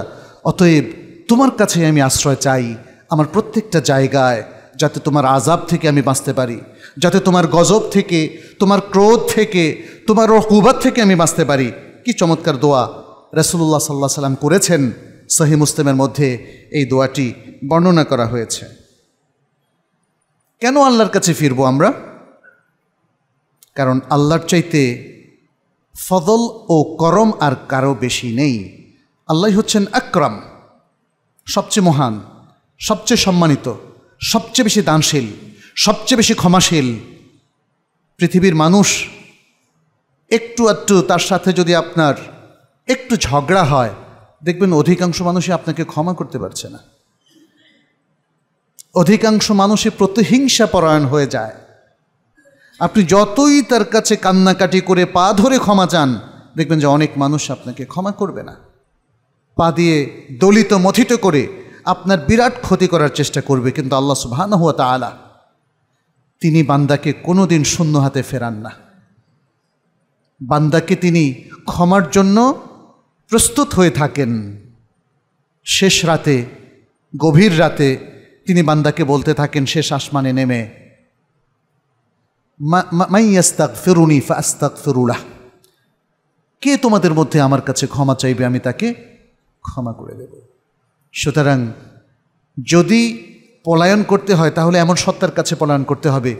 অতএব তোমার কাছে আমি আশ্রয় চাই আমার প্রত্যেকটা জায়গায় যাতে তোমার আজাব থেকে আমি বাঁচতে পারি যাতে তোমার গজব থেকে তোমার ক্রোধ থেকে তোমার রকুবাত থেকে আমি বাঁচতে পারি কি চমৎকার দোয়া রসুল্লাহ সাল্লাহ সাল্লাম করেছেন সহি মুসলিমের মধ্যে এই দোয়াটি বর্ণনা করা হয়েছে কেন আল্লাহর কাছে ফিরব আমরা কারণ আল্লাহর চাইতে ফদল ও করম আর কারো বেশি নেই আল্লাহ হচ্ছেন আক্রম সবচেয়ে মহান সবচেয়ে সম্মানিত সবচেয়ে বেশি দানশীল সবচেয়ে বেশি ক্ষমাশীল পৃথিবীর মানুষ একটু আধটু তার সাথে যদি আপনার একটু ঝগড়া হয় দেখবেন অধিকাংশ মানুষই আপনাকে ক্ষমা করতে পারছে না অধিকাংশ মানুষই প্রতিহিংসা পরায়ণ হয়ে যায় আপনি যতই তার কাছে কান্নাকাটি করে পা ধরে ক্ষমা চান দেখবেন যে অনেক মানুষ আপনাকে ক্ষমা করবে না পা দিয়ে দলিত মথিত করে আপনার বিরাট ক্ষতি করার চেষ্টা করবে কিন্তু আল্লাহ হওয়া হুয়া তালা তিনি বান্দাকে কোনো দিন শূন্য হাতে ফেরান না বান্দাকে তিনি ক্ষমার জন্য প্রস্তুত হয়ে থাকেন শেষ রাতে গভীর রাতে তিনি বান্দাকে বলতে থাকেন শেষ আসমানে নেমে মাইয়াস্তাক ফেরুনি ফাস্তাক ফেরুলাহ কে তোমাদের মধ্যে আমার কাছে ক্ষমা চাইবে আমি তাকে ক্ষমা করে দেব সুতরাং যদি পলায়ন করতে হয় তাহলে এমন সত্তার কাছে পলায়ন করতে হবে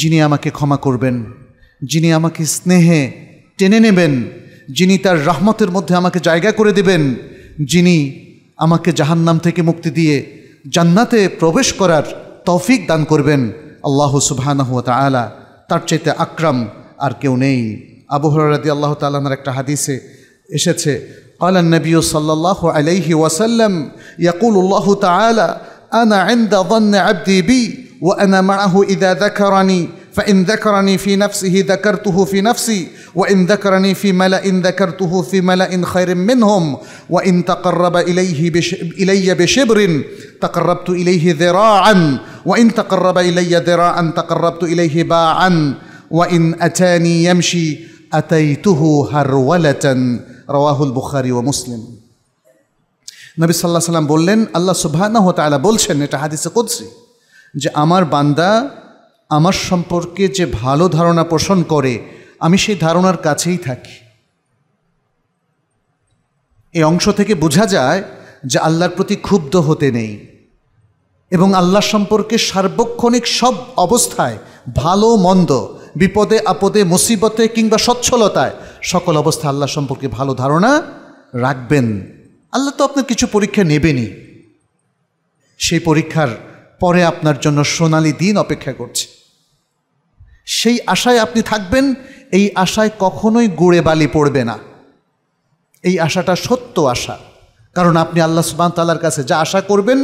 যিনি আমাকে ক্ষমা করবেন যিনি আমাকে স্নেহে টেনে নেবেন যিনি তার রহমতের মধ্যে আমাকে জায়গা করে দেবেন যিনি আমাকে জাহান্নাম থেকে মুক্তি দিয়ে জান্নাতে প্রবেশ করার তৌফিক দান করবেন আল্লাহ সুবাহানা হুয়া তালা তার চাইতে আকরাম আর কেউ নেই আবহরাদি আল্লাহ তালার একটা হাদিসে এসেছে قال النبي صلى الله عليه وسلم يقول الله تعالى أنا عند ظن عبدي بي وأنا معه إذا ذكرني فإن ذكرني في نفسه ذكرته في نفسي وإن ذكرني في ملأ ذكرته في ملأ خير منهم وإن تقرب إليه بش إلي بشبر تقربت إليه ذراعا وإن تقرب إلي ذراعا تقربت إليه باعا وإن أتاني يمشي أتيته هرولة رواه البخاري ومسلم نبي الله عليه وسلم বললেন الله سبحانه وتعالى এটা হাদিসে কুদসি যে আমার বান্দা আমার সম্পর্কে যে ভালো ধারণা পোষণ করে আমি সেই ধারণার কাছেই থাকি এই অংশ থেকে বোঝা যায় যে আল্লাহর প্রতি ক্ষুব্ধ হতে নেই এবং আল্লাহ সম্পর্কে সার্বক্ষণিক সব অবস্থায় ভালো মন্দ বিপদে আপদে মুসিবতে কিংবা সচ্ছলতায় সকল অবস্থা আল্লাহ সম্পর্কে ভালো ধারণা রাখবেন আল্লাহ তো আপনার কিছু পরীক্ষা নেবেনি সেই পরীক্ষার পরে আপনার জন্য সোনালি দিন অপেক্ষা করছে সেই আশায় আপনি থাকবেন এই আশায় কখনোই গুড়ে বালি পড়বে না এই আশাটা সত্য আশা কারণ আপনি আল্লাহ সুবান তাল্লার কাছে যা আশা করবেন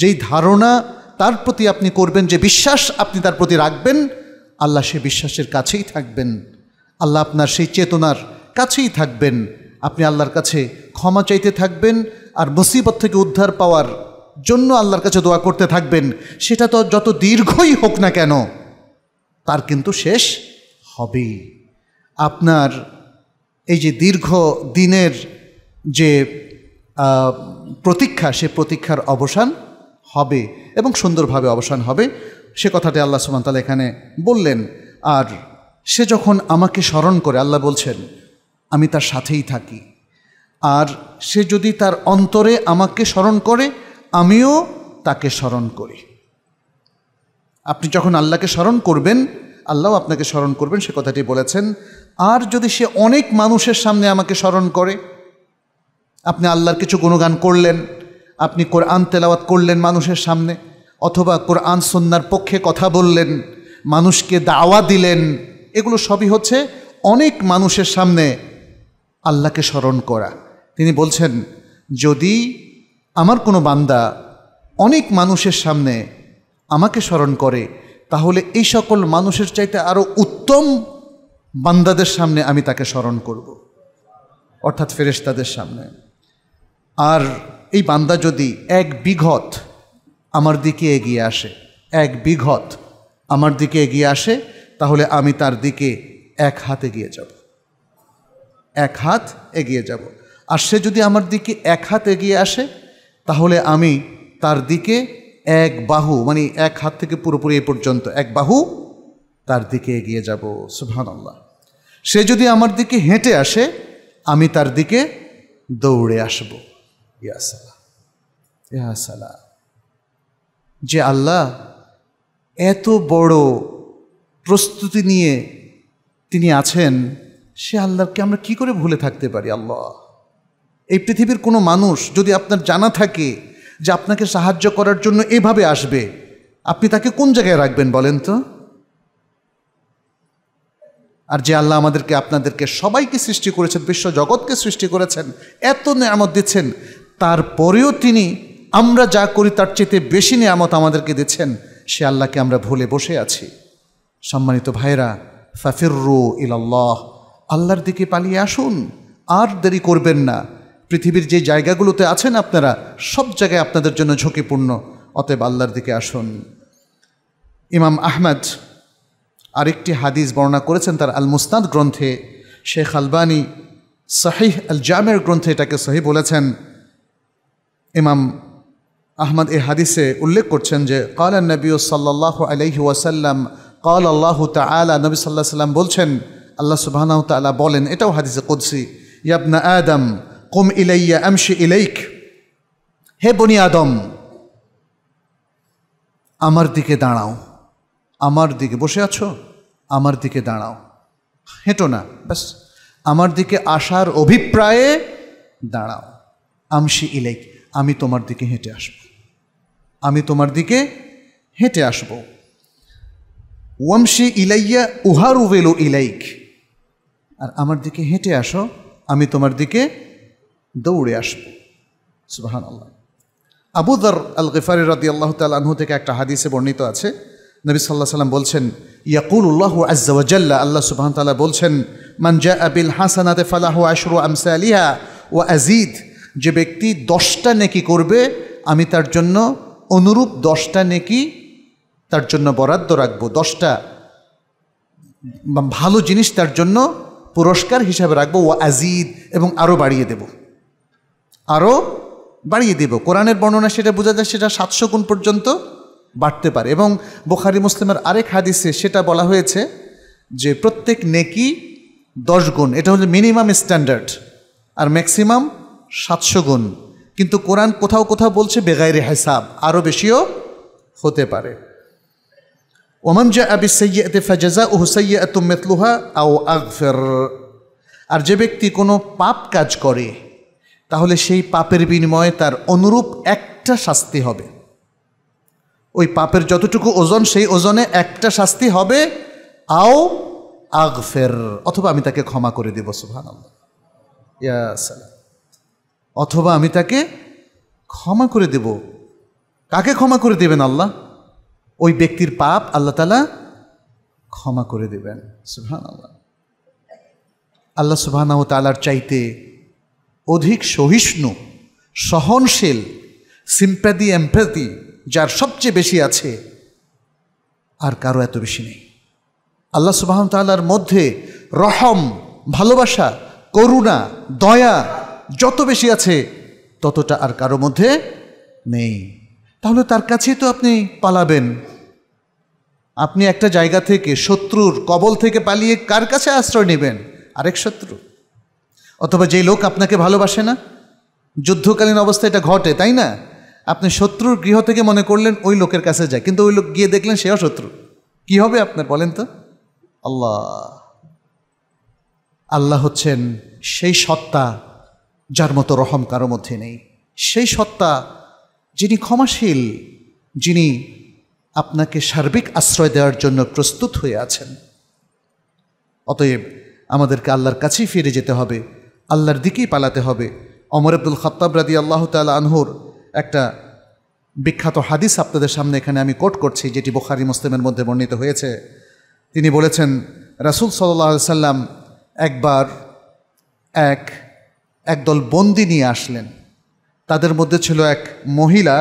যেই ধারণা তার প্রতি আপনি করবেন যে বিশ্বাস আপনি তার প্রতি রাখবেন আল্লাহ সে বিশ্বাসের কাছেই থাকবেন আল্লাহ আপনার সেই চেতনার কাছেই থাকবেন আপনি আল্লাহর কাছে ক্ষমা চাইতে থাকবেন আর মুসিবত থেকে উদ্ধার পাওয়ার জন্য আল্লাহর কাছে দোয়া করতে থাকবেন সেটা তো যত দীর্ঘই হোক না কেন তার কিন্তু শেষ হবেই আপনার এই যে দীর্ঘ দিনের যে প্রতীক্ষা সে প্রতীক্ষার অবসান হবে এবং সুন্দরভাবে অবসান হবে সে কথাটি আল্লাহ সুমান্তাল এখানে বললেন আর সে যখন আমাকে স্মরণ করে আল্লাহ বলছেন আমি তার সাথেই থাকি আর সে যদি তার অন্তরে আমাকে স্মরণ করে আমিও তাকে স্মরণ করি আপনি যখন আল্লাহকে স্মরণ করবেন আল্লাহ আপনাকে স্মরণ করবেন সে কথাটি বলেছেন আর যদি সে অনেক মানুষের সামনে আমাকে স্মরণ করে আপনি আল্লাহর কিছু গুণগান করলেন আপনি কোরআন তেলাওয়াত করলেন মানুষের সামনে অথবা কোরআন সন্ন্যার পক্ষে কথা বললেন মানুষকে দাওয়া দিলেন এগুলো সবই হচ্ছে অনেক মানুষের সামনে আল্লাহকে স্মরণ করা তিনি বলছেন যদি আমার কোনো বান্দা অনেক মানুষের সামনে আমাকে স্মরণ করে তাহলে এই সকল মানুষের চাইতে আরও উত্তম বান্দাদের সামনে আমি তাকে স্মরণ করব। অর্থাৎ ফেরেস্তাদের সামনে আর এই বান্দা যদি এক বিঘত আমার দিকে এগিয়ে আসে এক বিঘত আমার দিকে এগিয়ে আসে তাহলে আমি তার দিকে এক হাত এগিয়ে যাব এক হাত এগিয়ে যাব আর সে যদি আমার দিকে এক হাত এগিয়ে আসে তাহলে আমি তার দিকে এক বাহু মানে এক হাত থেকে পুরোপুরি এ পর্যন্ত এক বাহু তার দিকে এগিয়ে যাব সুহান আল্লাহ সে যদি আমার দিকে হেঁটে আসে আমি তার দিকে দৌড়ে আসব ইয়াসালা ইয়াসালা যে আল্লাহ এত বড় প্রস্তুতি নিয়ে তিনি আছেন সে আল্লাহকে আমরা কি করে ভুলে থাকতে পারি আল্লাহ এই পৃথিবীর কোনো মানুষ যদি আপনার জানা থাকে যে আপনাকে সাহায্য করার জন্য এভাবে আসবে আপনি তাকে কোন জায়গায় রাখবেন বলেন তো আর যে আল্লাহ আমাদেরকে আপনাদেরকে সবাইকে সৃষ্টি করেছেন বিশ্ব জগৎকে সৃষ্টি করেছেন এত নিয়ামত দিচ্ছেন তারপরেও তিনি আমরা যা করি তার চেয়ে বেশি নিয়ামত আমাদেরকে দিচ্ছেন সে আল্লাহকে আমরা ভুলে বসে আছি সম্মানিত ভাইরা ফাফিররু ইলাল্লাহ আল্লাহর দিকে পালিয়ে আসুন আর দেরি করবেন না পৃথিবীর যে জায়গাগুলোতে আছেন আপনারা সব জায়গায় আপনাদের জন্য ঝুঁকিপূর্ণ অতএব আল্লাহর দিকে আসুন ইমাম আহমেদ আরেকটি হাদিস বর্ণনা করেছেন তার আল মুস্তাদ গ্রন্থে শেখ আলবানি সাহিহ আল জামের গ্রন্থে এটাকে সহি বলেছেন ইমাম আহমদ এ হাদিসে উল্লেখ করছেন যে কাল নবী সাল্লাহ আলহি ওয়াসাল্লাম কাল আল্লাহ তালা নবী সাল্লাহ সাল্লাম বলছেন আল্লাহ সুবাহ তালা বলেন এটাও হাদিসে কুদ্সি ইয়াবনা আদম কুম ইলাইয়া আমশি ইলাইক হে বনি আদম আমার দিকে দাঁড়াও আমার দিকে বসে আছো আমার দিকে দাঁড়াও হেঁটো না ব্যাস আমার দিকে আসার অভিপ্রায়ে দাঁড়াও আমশি ইলাইক আমি তোমার দিকে হেঁটে আসব আমি তোমার দিকে হেঁটে আসব ওয়ামশি ইলাইয়া উহার উবেলো ইলাইক আর আমার দিকে হেঁটে আসো আমি তোমার দিকে দৌড়ে আসবে সুবাহান আল্লাহ আবুদর আল গিফারি রাদি আল্লাহ তালাহু থেকে একটা হাদিসে বর্ণিত আছে নবী সাল্লাহ সাল্লাম বলছেন ইয়াকুল উল্লাহ আজ্জাওয়াজাল্লা আল্লাহ সুবাহান তাল্লাহ বলছেন মানজা আবিল হাসানাতে ফালাহ আশরু আমসা আলিহা ও আজিদ যে ব্যক্তি দশটা নেকি করবে আমি তার জন্য অনুরূপ দশটা নেকি তার জন্য বরাদ্দ রাখবো দশটা ভালো জিনিস তার জন্য পুরস্কার হিসাবে রাখবো ও আজিদ এবং আরও বাড়িয়ে দেবো আরও বাড়িয়ে দেব কোরআনের বর্ণনা সেটা বোঝা যায় সেটা সাতশো গুণ পর্যন্ত বাড়তে পারে এবং বোখারি মুসলিমের আরেক হাদিসে সেটা বলা হয়েছে যে প্রত্যেক নেকি দশ গুণ এটা হলো মিনিমাম স্ট্যান্ডার্ড আর ম্যাক্সিমাম সাতশো গুণ কিন্তু কোরআন কোথাও কোথাও বলছে বেগাইরে হেসাব আরও বেশিও হতে পারে ওমান জা আবি সৈয়াতে ফাজাজা ও হুসাইয়া তুমেতলুহা আও আগফের আর যে ব্যক্তি কোনো পাপ কাজ করে তাহলে সেই পাপের বিনিময়ে তার অনুরূপ একটা শাস্তি হবে ওই পাপের যতটুকু ওজন সেই ওজনে একটা শাস্তি হবে আও আগফের অথবা আমি তাকে ক্ষমা করে দেব সুহান অথবা আমি তাকে ক্ষমা করে দেব কাকে ক্ষমা করে দেবেন আল্লাহ ওই ব্যক্তির পাপ আল্লাহ তালা ক্ষমা করে দেবেন সুহান আল্লাহ আল্লাহ সুবাহ তালার চাইতে অধিক সহিষ্ণু সহনশীল সিম্প্যাথি এম্প্যাথি যার সবচেয়ে বেশি আছে আর কারো এত বেশি নেই আল্লাহ সুবাহন তাল্লার মধ্যে রহম ভালোবাসা করুণা দয়া যত বেশি আছে ততটা আর কারো মধ্যে নেই তাহলে তার কাছেই তো আপনি পালাবেন আপনি একটা জায়গা থেকে শত্রুর কবল থেকে পালিয়ে কার কাছে আশ্রয় নেবেন আরেক শত্রু অথবা যে লোক আপনাকে ভালোবাসে না যুদ্ধকালীন অবস্থায় এটা ঘটে তাই না আপনি শত্রুর গৃহ থেকে মনে করলেন ওই লোকের কাছে যায় কিন্তু ওই লোক গিয়ে দেখলেন সেও শত্রু কি হবে আপনার বলেন তো আল্লাহ আল্লাহ হচ্ছেন সেই সত্তা যার মতো রহম কারো মধ্যে নেই সেই সত্তা যিনি ক্ষমাশীল যিনি আপনাকে সার্বিক আশ্রয় দেওয়ার জন্য প্রস্তুত হয়ে আছেন অতএব আমাদেরকে আল্লাহর কাছেই ফিরে যেতে হবে আল্লাহর দিকেই পালাতে হবে অমর আব্দুল খত্তাব রাদি আল্লাহ তাল আনহুর একটা বিখ্যাত হাদিস আপনাদের সামনে এখানে আমি কোট করছি যেটি বোখারি মুসলিমের মধ্যে বর্ণিত হয়েছে তিনি বলেছেন রাসুল সাল্লাহ সাল্লাম একবার এক একদল বন্দি নিয়ে আসলেন তাদের মধ্যে ছিল এক মহিলা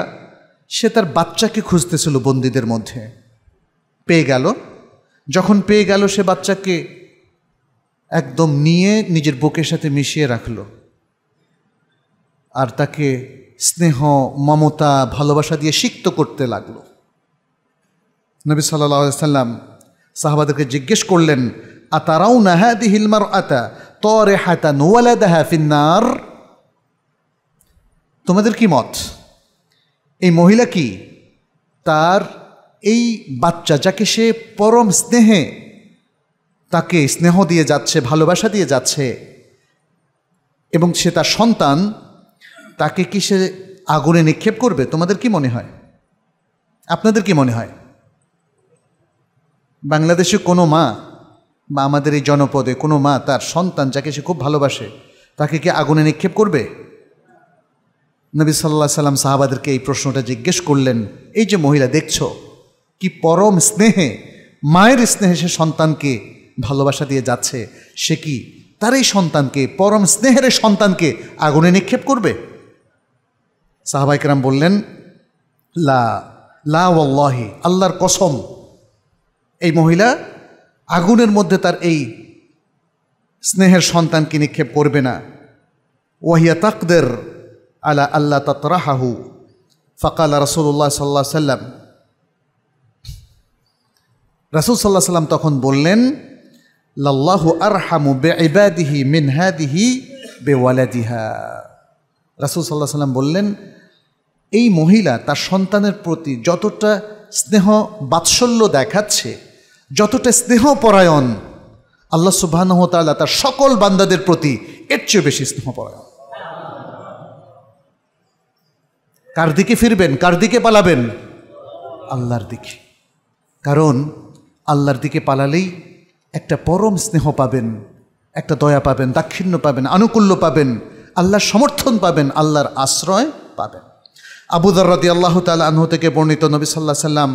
সে তার বাচ্চাকে খুঁজতেছিল বন্দিদের মধ্যে পেয়ে গেল যখন পেয়ে গেল সে বাচ্চাকে একদম নিয়ে নিজের বুকের সাথে মিশিয়ে রাখল আর তাকে স্নেহ মমতা ভালোবাসা দিয়ে সিক্ত করতে লাগলো নবী সাল্লা সাল্লাম সাহাবাদেরকে জিজ্ঞেস করলেন আতারাও নাহা দি হিলমার আতা তরে হাতা নোয়ালা দাহা ফিন্নার তোমাদের কি মত এই মহিলা কি তার এই বাচ্চা যাকে সে পরম স্নেহে তাকে স্নেহ দিয়ে যাচ্ছে ভালোবাসা দিয়ে যাচ্ছে এবং সে তার সন্তান তাকে কি সে আগুনে নিক্ষেপ করবে তোমাদের কি মনে হয় আপনাদের কি মনে হয় বাংলাদেশে কোনো মা বা আমাদের এই জনপদে কোনো মা তার সন্তান যাকে সে খুব ভালোবাসে তাকে কি আগুনে নিক্ষেপ করবে নবী সাল্লাহ সাল্লাম সাহাবাদেরকে এই প্রশ্নটা জিজ্ঞেস করলেন এই যে মহিলা দেখছ কি পরম স্নেহে মায়ের স্নেহে সে সন্তানকে ভালোবাসা দিয়ে যাচ্ছে সে কি তার এই সন্তানকে পরম স্নেহের সন্তানকে আগুনে নিক্ষেপ করবে সাহাবাইকরাম বললেন লা লা ওল্লাহি আল্লাহর কসম এই মহিলা আগুনের মধ্যে তার এই স্নেহের সন্তানকে নিক্ষেপ করবে না ওয়াহিয়া তাকদের আলা আল্লাহ তৎরাহাহু ফাকাল রসুল্লাহ সাল্লাহ সাল্লাম রাসুল সাল্লাহ সাল্লাম তখন বললেন লাল্লাহু আরহামু বে ইবাদিহি মিন হাদিহি বেওয়ালাদিহা রাসুল সাল্লাহ সাল্লাম বললেন এই মহিলা তার সন্তানের প্রতি যতটা স্নেহ বাৎসল্য দেখাচ্ছে যতটা স্নেহপরায়ণ আল্লাহ সুবাহ তাল্লাহ তার সকল বান্দাদের প্রতি এর চেয়ে বেশি স্নেহপরায়ণ কার দিকে ফিরবেন কার দিকে পালাবেন আল্লাহর দিকে কারণ আল্লাহর দিকে পালালেই একটা পরম স্নেহ পাবেন একটা দয়া পাবেন দাক্ষিণ্য পাবেন আনুকূল্য পাবেন আল্লাহর সমর্থন পাবেন আল্লাহর আশ্রয় পাবেন আবু রাদি আল্লাহ তালা আনহু থেকে বর্ণিত নবী সাল্লাহ সাল্লাম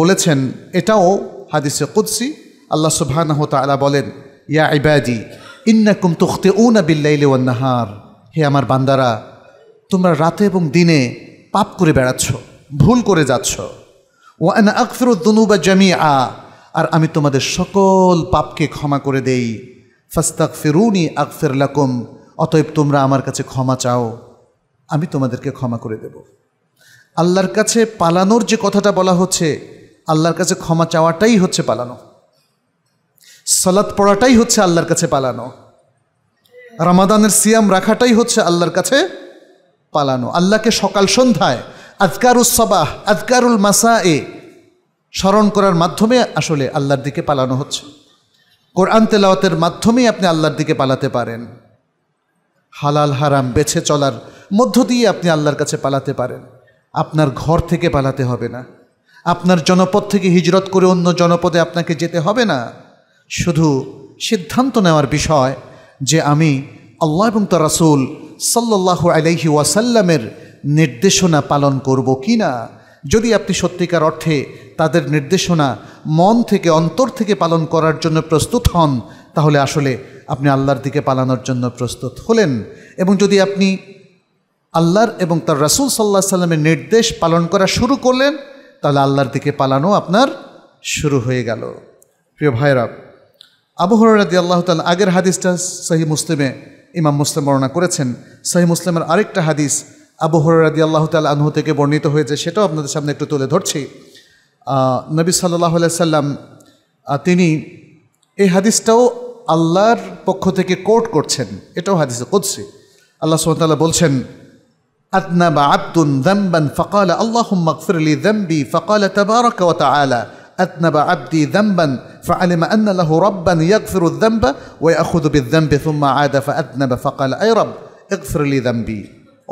বলেছেন এটাও হাদিসে কুদ্সি আল্লাহ সুবাহ আলা বলেন ইয়া ইবাদি কুম তুখতে না বিল্লাইলে ওয়ান্নাহার হে আমার বান্দারা তোমরা রাতে এবং দিনে পাপ করে বেড়াচ্ছ ভুল করে যাচ্ছ ওয়ান আকফিরুদ্দনুবা জামি আ আর আমি তোমাদের সকল পাপকে ক্ষমা করে দেই ফাস্তাক ফেরুনি আক ফেরলাকুম অতএব তোমরা আমার কাছে ক্ষমা চাও আমি তোমাদেরকে ক্ষমা করে দেব আল্লাহর কাছে পালানোর যে কথাটা বলা হচ্ছে আল্লাহর কাছে ক্ষমা চাওয়াটাই হচ্ছে পালানো সলাদ পড়াটাই হচ্ছে আল্লাহর কাছে পালানো রামাদানের সিয়াম রাখাটাই হচ্ছে আল্লাহর কাছে পালানো আল্লাহকে সকাল সন্ধ্যায় আজকারুস সবাহ আজকারুল মাসা এ স্মরণ করার মাধ্যমে আসলে আল্লাহর দিকে পালানো হচ্ছে কোরআন তেলাওয়াতের মাধ্যমেই আপনি আল্লাহর দিকে পালাতে পারেন হালাল হারাম বেছে চলার মধ্য দিয়ে আপনি আল্লাহর কাছে পালাতে পারেন আপনার ঘর থেকে পালাতে হবে না আপনার জনপদ থেকে হিজরত করে অন্য জনপদে আপনাকে যেতে হবে না শুধু সিদ্ধান্ত নেওয়ার বিষয় যে আমি আল্লাহ এবং তার রাসুল সাল্লাহ আলাইহি ওয়াসাল্লামের নির্দেশনা পালন করব কি না যদি আপনি সত্যিকার অর্থে তাদের নির্দেশনা মন থেকে অন্তর থেকে পালন করার জন্য প্রস্তুত হন তাহলে আসলে আপনি আল্লাহর দিকে পালানোর জন্য প্রস্তুত হলেন এবং যদি আপনি আল্লাহর এবং তার রাসুল সাল্লাহ সাল্লামের নির্দেশ পালন করা শুরু করলেন তাহলে আল্লাহর দিকে পালানো আপনার শুরু হয়ে গেল প্রিয় ভাইরাব আবহরাদি আল্লাহ তাল আগের হাদিসটা সহি মুসলিমে ইমাম মুসলিম বর্ণনা করেছেন সহি মুসলিমের আরেকটা হাদিস আবু হরাদি আল্লাহ তালা আনহু থেকে বর্ণিত হয়েছে সেটাও আপনাদের সামনে একটু তুলে ধরছি নবী সাল্লাহ সাল্লাম তিনি এই হাদিসটাও আল্লাহর পক্ষ থেকে কোর্ট করছেন এটাও হাদিসে করছি আল্লাহ সুমতাল্লাহ বলছেন আতনা বা আব্দুন দম্বান ফকাল আল্লাহ মকফিরলি দম্বি ফকাল তবারক ওয়া তাআলা أذنب عبدي ذنبا فعلم أن له ربا يغفر الذنب ويأخذ بالذنب ثم عاد فأذنب فقال أي رب اغفر لي ذنبي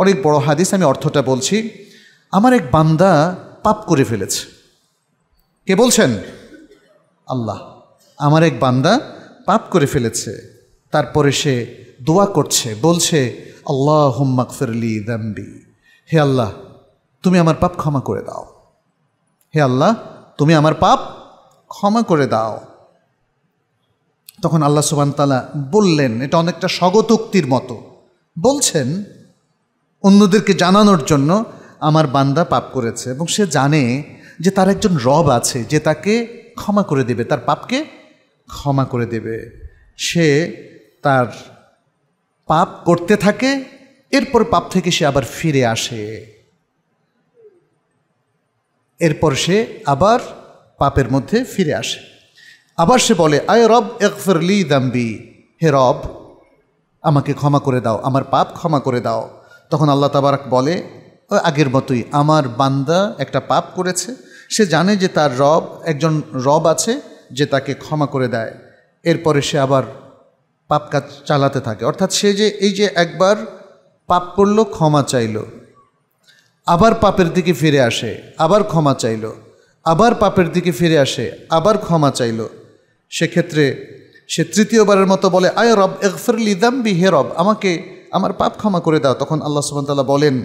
অনেক বড় হাদিস আমি অর্থটা বলছি আমার এক বান্দা পাপ করে ফেলেছে কে বলছেন আল্লাহ আমার এক বান্দা পাপ করে ফেলেছে তারপরে সে দোয়া করছে বলছে আল্লাহ হোম্মাকফিরলি দাম্বি হে আল্লাহ তুমি আমার পাপ ক্ষমা করে দাও হে আল্লাহ তুমি আমার পাপ ক্ষমা করে দাও তখন আল্লাহ সুবান তালা বললেন এটা অনেকটা স্বগতোক্তির মতো বলছেন অন্যদেরকে জানানোর জন্য আমার বান্দা পাপ করেছে এবং সে জানে যে তার একজন রব আছে যে তাকে ক্ষমা করে দেবে তার পাপকে ক্ষমা করে দেবে সে তার পাপ করতে থাকে এরপর পাপ থেকে সে আবার ফিরে আসে এরপর সে আবার পাপের মধ্যে ফিরে আসে আবার সে বলে আয় রব একফরলি দাম্বি হে রব আমাকে ক্ষমা করে দাও আমার পাপ ক্ষমা করে দাও তখন আল্লাহ তাবারাক বলে আগের মতোই আমার বান্দা একটা পাপ করেছে সে জানে যে তার রব একজন রব আছে যে তাকে ক্ষমা করে দেয় এরপরে সে আবার পাপ কাজ চালাতে থাকে অর্থাৎ সে যে এই যে একবার পাপ করলো ক্ষমা চাইল আবার পাপের দিকে ফিরে আসে আবার ক্ষমা চাইল আবার পাপের দিকে ফিরে আসে আবার ক্ষমা চাইল সেক্ষেত্রে সে তৃতীয়বারের মতো বলে আয় রব একফর বি হে রব আমাকে আমার পাপ ক্ষমা করে দাও তখন আল্লাহ সুবাহতাল্লাহ বলেন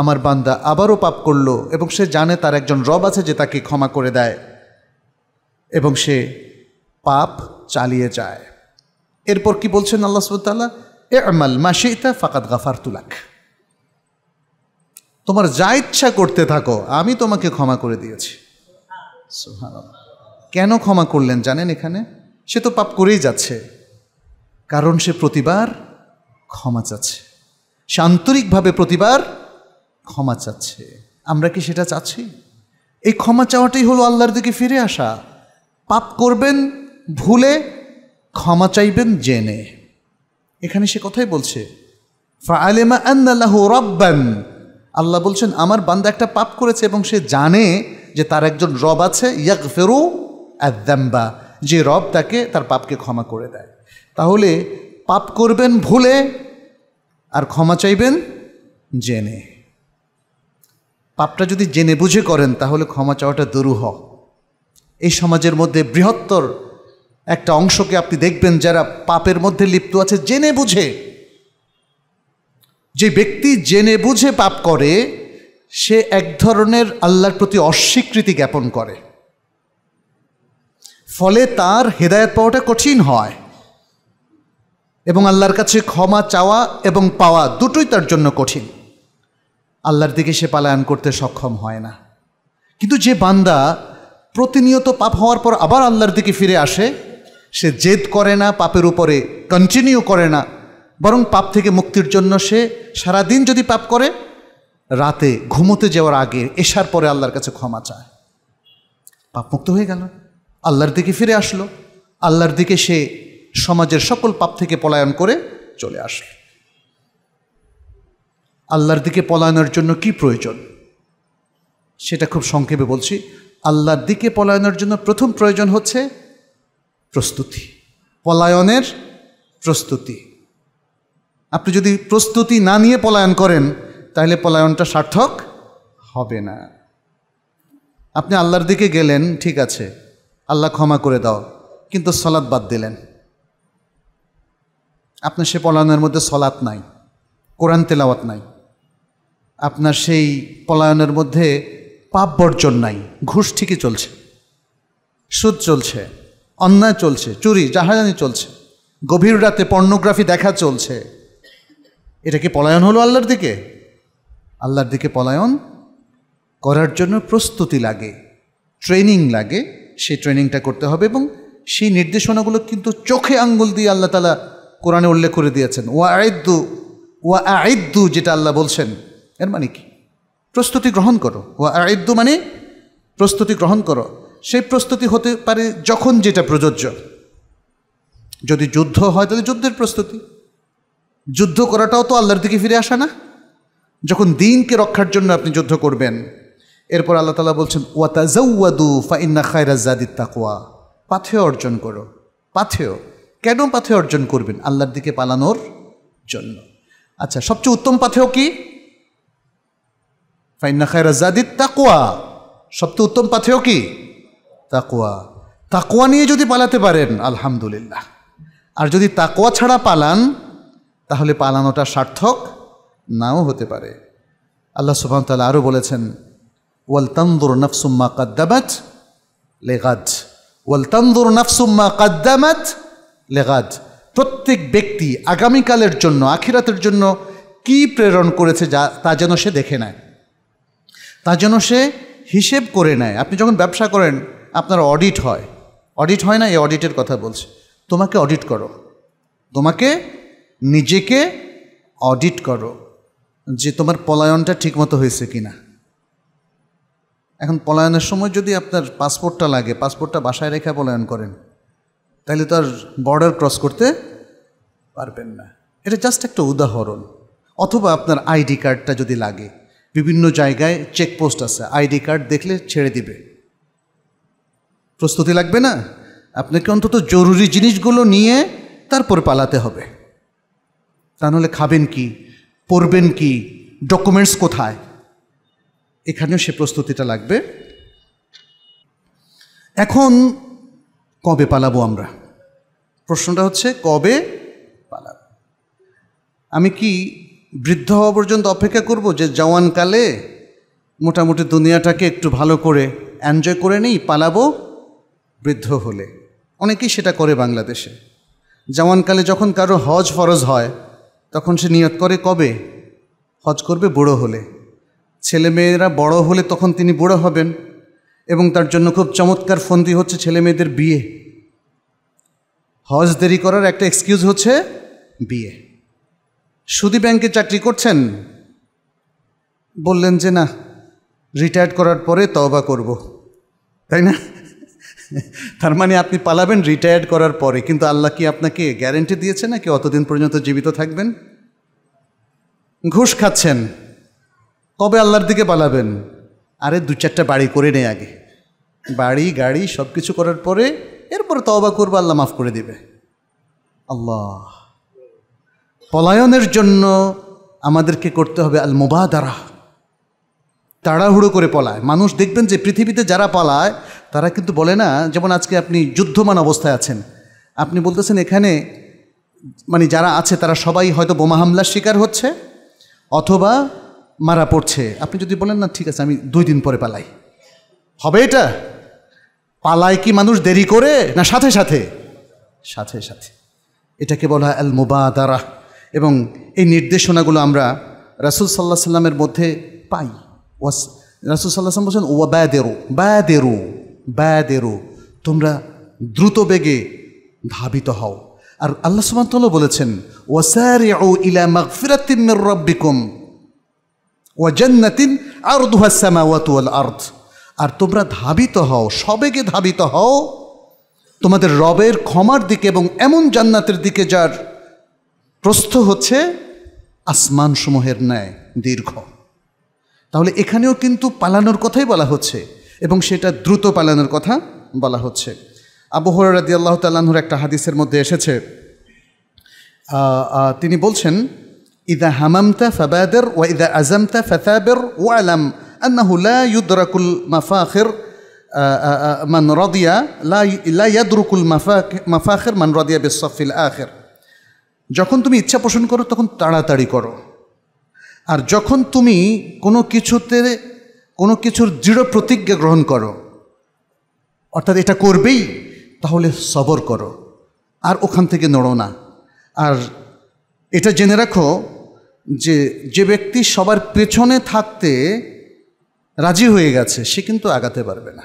আমার বান্দা আবারও পাপ করলো এবং সে জানে তার একজন রব আছে যে তাকে ক্ষমা করে দেয় এবং সে পাপ চালিয়ে যায় এরপর কি বলছেন আল্লাহ সুবাহতাল্লাহ এ আমাল মাসিতা ফাকাত গাফার তুলাক তোমার যা ইচ্ছা করতে থাকো আমি তোমাকে ক্ষমা করে দিয়েছি কেন ক্ষমা করলেন জানেন এখানে সে তো পাপ করেই যাচ্ছে কারণ সে প্রতিবার ক্ষমা চাচ্ছে শান্তরিকভাবে প্রতিবার ক্ষমা চাচ্ছে আমরা কি সেটা চাচ্ছি এই ক্ষমা চাওয়াটাই হলো আল্লাহর দিকে ফিরে আসা পাপ করবেন ভুলে ক্ষমা চাইবেন জেনে এখানে সে কথাই বলছে ফালেমা আন্নাল্লাহ রব্বান আল্লাহ বলছেন আমার বান্দা একটা পাপ করেছে এবং সে জানে যে তার একজন রব আছে ইয়াক ফেরু অ্যাদ্দাম্বা যে রব তাকে তার পাপকে ক্ষমা করে দেয় তাহলে পাপ করবেন ভুলে আর ক্ষমা চাইবেন জেনে পাপটা যদি জেনে বুঝে করেন তাহলে ক্ষমা চাওয়াটা দুরূহ এই সমাজের মধ্যে বৃহত্তর একটা অংশকে আপনি দেখবেন যারা পাপের মধ্যে লিপ্ত আছে জেনে বুঝে যে ব্যক্তি জেনে বুঝে পাপ করে সে এক ধরনের আল্লাহর প্রতি অস্বীকৃতি জ্ঞাপন করে ফলে তার হেদায়ত পাওয়াটা কঠিন হয় এবং আল্লাহর কাছে ক্ষমা চাওয়া এবং পাওয়া দুটোই তার জন্য কঠিন আল্লাহর দিকে সে পালায়ন করতে সক্ষম হয় না কিন্তু যে বান্দা প্রতিনিয়ত পাপ হওয়ার পর আবার আল্লাহর দিকে ফিরে আসে সে জেদ করে না পাপের উপরে কন্টিনিউ করে না বরং পাপ থেকে মুক্তির জন্য সে সারাদিন যদি পাপ করে রাতে ঘুমোতে যাওয়ার আগে এসার পরে আল্লাহর কাছে ক্ষমা চায় পাপ মুক্ত হয়ে গেল আল্লাহর দিকে ফিরে আসলো আল্লাহর দিকে সে সমাজের সকল পাপ থেকে পলায়ন করে চলে আসলো আল্লাহর দিকে পলায়নের জন্য কি প্রয়োজন সেটা খুব সংক্ষেপে বলছি আল্লাহর দিকে পলায়নের জন্য প্রথম প্রয়োজন হচ্ছে প্রস্তুতি পলায়নের প্রস্তুতি আপনি যদি প্রস্তুতি না নিয়ে পলায়ন করেন তাহলে পলায়নটা সার্থক হবে না আপনি আল্লাহর দিকে গেলেন ঠিক আছে আল্লাহ ক্ষমা করে দাও কিন্তু সলাদ বাদ দিলেন আপনার সে পলায়নের মধ্যে সলাৎ নাই কোরআন তেলাওয়াত নাই আপনার সেই পলায়নের মধ্যে পাপ বর্জন নাই ঘুষ ঠিকই চলছে সুদ চলছে অন্যায় চলছে চুরি জাহাজানি চলছে গভীর রাতে পর্নোগ্রাফি দেখা চলছে এটা কি পলায়ন হলো আল্লাহর দিকে আল্লাহর দিকে পলায়ন করার জন্য প্রস্তুতি লাগে ট্রেনিং লাগে সেই ট্রেনিংটা করতে হবে এবং সেই নির্দেশনাগুলো কিন্তু চোখে আঙ্গুল দিয়ে আল্লাহ তালা কোরআনে উল্লেখ করে দিয়েছেন ওয়া আইদ্দু ওয়া আইদ্দু যেটা আল্লাহ বলছেন এর মানে কি প্রস্তুতি গ্রহণ করো ওয়া আইদ্দু মানে প্রস্তুতি গ্রহণ করো সেই প্রস্তুতি হতে পারে যখন যেটা প্রযোজ্য যদি যুদ্ধ হয় তাহলে যুদ্ধের প্রস্তুতি যুদ্ধ করাটাও তো আল্লাহর দিকে ফিরে আসা না যখন দিনকে রক্ষার জন্য আপনি যুদ্ধ করবেন এরপর আল্লাহ তালা বলছেন জৌয়াদু ফাইন্না খায়রাজাদিত তাকোয়া পাথেয় অর্জন করো পাথেয় কেন পাথে অর্জন করবেন আল্লাহর দিকে পালানোর জন্য আচ্ছা সবচেয়ে উত্তম পাথেও কি খায় খায়রাজাদিদ তাকুয়া সবচেয়ে উত্তম পাথেও কি তাকুয়া তাকুয়া নিয়ে যদি পালাতে পারেন আলহামদুলিল্লাহ আর যদি তাকুয়া ছাড়া পালান তাহলে পালানোটা সার্থক নাও হতে পারে আল্লাহ সুবহান তাল্লাহ আরও বলেছেন ওয়াল নফসুম্মা কাদ্দামাত লেগাদ ওয়াল তান্দুর কাদ্দামাত লেগাজ প্রত্যেক ব্যক্তি আগামীকালের জন্য আখিরাতের জন্য কি প্রেরণ করেছে যা তা যেন সে দেখে নেয় তা যেন সে হিসেব করে নেয় আপনি যখন ব্যবসা করেন আপনার অডিট হয় অডিট হয় না এই অডিটের কথা বলছে তোমাকে অডিট করো তোমাকে নিজেকে অডিট করো যে তোমার পলায়নটা ঠিকমতো হয়েছে কি না এখন পলায়নের সময় যদি আপনার পাসপোর্টটা লাগে পাসপোর্টটা বাসায় রেখে পলায়ন করেন তাহলে তার বর্ডার ক্রস করতে পারবেন না এটা জাস্ট একটা উদাহরণ অথবা আপনার আইডি কার্ডটা যদি লাগে বিভিন্ন জায়গায় চেকপোস্ট আছে আইডি কার্ড দেখলে ছেড়ে দিবে প্রস্তুতি লাগবে না আপনাকে অন্তত জরুরি জিনিসগুলো নিয়ে তারপর পালাতে হবে তা নাহলে খাবেন কি পড়বেন কি ডকুমেন্টস কোথায় এখানেও সে প্রস্তুতিটা লাগবে এখন কবে পালাবো আমরা প্রশ্নটা হচ্ছে কবে পালাবে আমি কি বৃদ্ধ হওয়া পর্যন্ত অপেক্ষা করব যে জওয়ানকালে মোটামুটি দুনিয়াটাকে একটু ভালো করে এনজয় করে নিই পালাবো বৃদ্ধ হলে অনেকেই সেটা করে বাংলাদেশে জওয়ানকালে যখন কারো হজ ফরজ হয় তখন সে নিয়ত করে কবে হজ করবে বুড়ো হলে ছেলে মেয়েরা বড় হলে তখন তিনি বুড়ো হবেন এবং তার জন্য খুব চমৎকার ফন্দি হচ্ছে ছেলে মেয়েদের বিয়ে হজ দেরি করার একটা এক্সকিউজ হচ্ছে বিয়ে সুদী ব্যাংকে চাকরি করছেন বললেন যে না রিটায়ার্ড করার পরে তবা করব তাই না তার মানে আপনি পালাবেন রিটায়ার্ড করার পরে কিন্তু আল্লাহ কি আপনাকে গ্যারেন্টি দিয়েছে নাকি অতদিন পর্যন্ত জীবিত থাকবেন ঘুষ খাচ্ছেন কবে আল্লাহর দিকে পালাবেন আরে দু চারটা বাড়ি করে নেই আগে বাড়ি গাড়ি সব কিছু করার পরে এরপরে তবা করবো আল্লাহ মাফ করে দিবে আল্লাহ পলায়নের জন্য আমাদেরকে করতে হবে আল মুবাদারা তাড়াহুড়ো করে পলায় মানুষ দেখবেন যে পৃথিবীতে যারা পালায় তারা কিন্তু বলে না যেমন আজকে আপনি যুদ্ধমান অবস্থায় আছেন আপনি বলতেছেন এখানে মানে যারা আছে তারা সবাই হয়তো বোমা হামলার শিকার হচ্ছে অথবা মারা পড়ছে আপনি যদি বলেন না ঠিক আছে আমি দুই দিন পরে পালাই হবে এটা পালায় কি মানুষ দেরি করে না সাথে সাথে সাথে সাথে এটাকে বলা হয় আল মুবাদারা এবং এই নির্দেশনাগুলো আমরা রাসুল সাল্লাহ সাল্লামের মধ্যে পাই ওয়াস রাসুল সাল্লাহ সাল্লাম বলছেন ওয়া ব্যাদেরু ব্যাদেরু ব্যাদেরু তোমরা দ্রুত বেগে ধাবিত হও আর আল্লাহ সুবাহতল্লাহ বলেছেন ওয়াসারি ও ইলা মাগফিরাতিম রব্বিকুম ওয়া জান্নাতিন আর সামাওয়াতু ওয়াতুয়াল আর্থ আর তোমরা ধাবিত হও সবেগে ধাবিত হও তোমাদের রবের ক্ষমার দিকে এবং এমন জান্নাতের দিকে যার প্রস্থ হচ্ছে আসমানসমূহের ন্যায় দীর্ঘ তাহলে এখানেও কিন্তু পালানোর কথাই বলা হচ্ছে এবং সেটা দ্রুত পালানোর কথা বলা হচ্ছে আবহর রাদি আল্লাহ তাল্লাহর একটা হাদিসের মধ্যে এসেছে তিনি বলছেন ইদা হামামতা ফাবাদের ওয়া ইদা আজামতা ফাতাবের ও আলাম أنه لا يدرك المفاخر من رضي لا لا يدرك المفاخر من رضي بالصف الآخر যখন তুমি ইচ্ছা পোষণ করো তখন তাড়াতাড়ি করো আর যখন তুমি কোনো কিছুতে কোনো কিছুর দৃঢ় প্রতিজ্ঞা গ্রহণ করো অর্থাৎ এটা করবেই তাহলে সবর করো আর ওখান থেকে নড়ো না আর এটা জেনে রাখো যে যে ব্যক্তি সবার পেছনে থাকতে রাজি হয়ে গেছে সে কিন্তু আগাতে পারবে না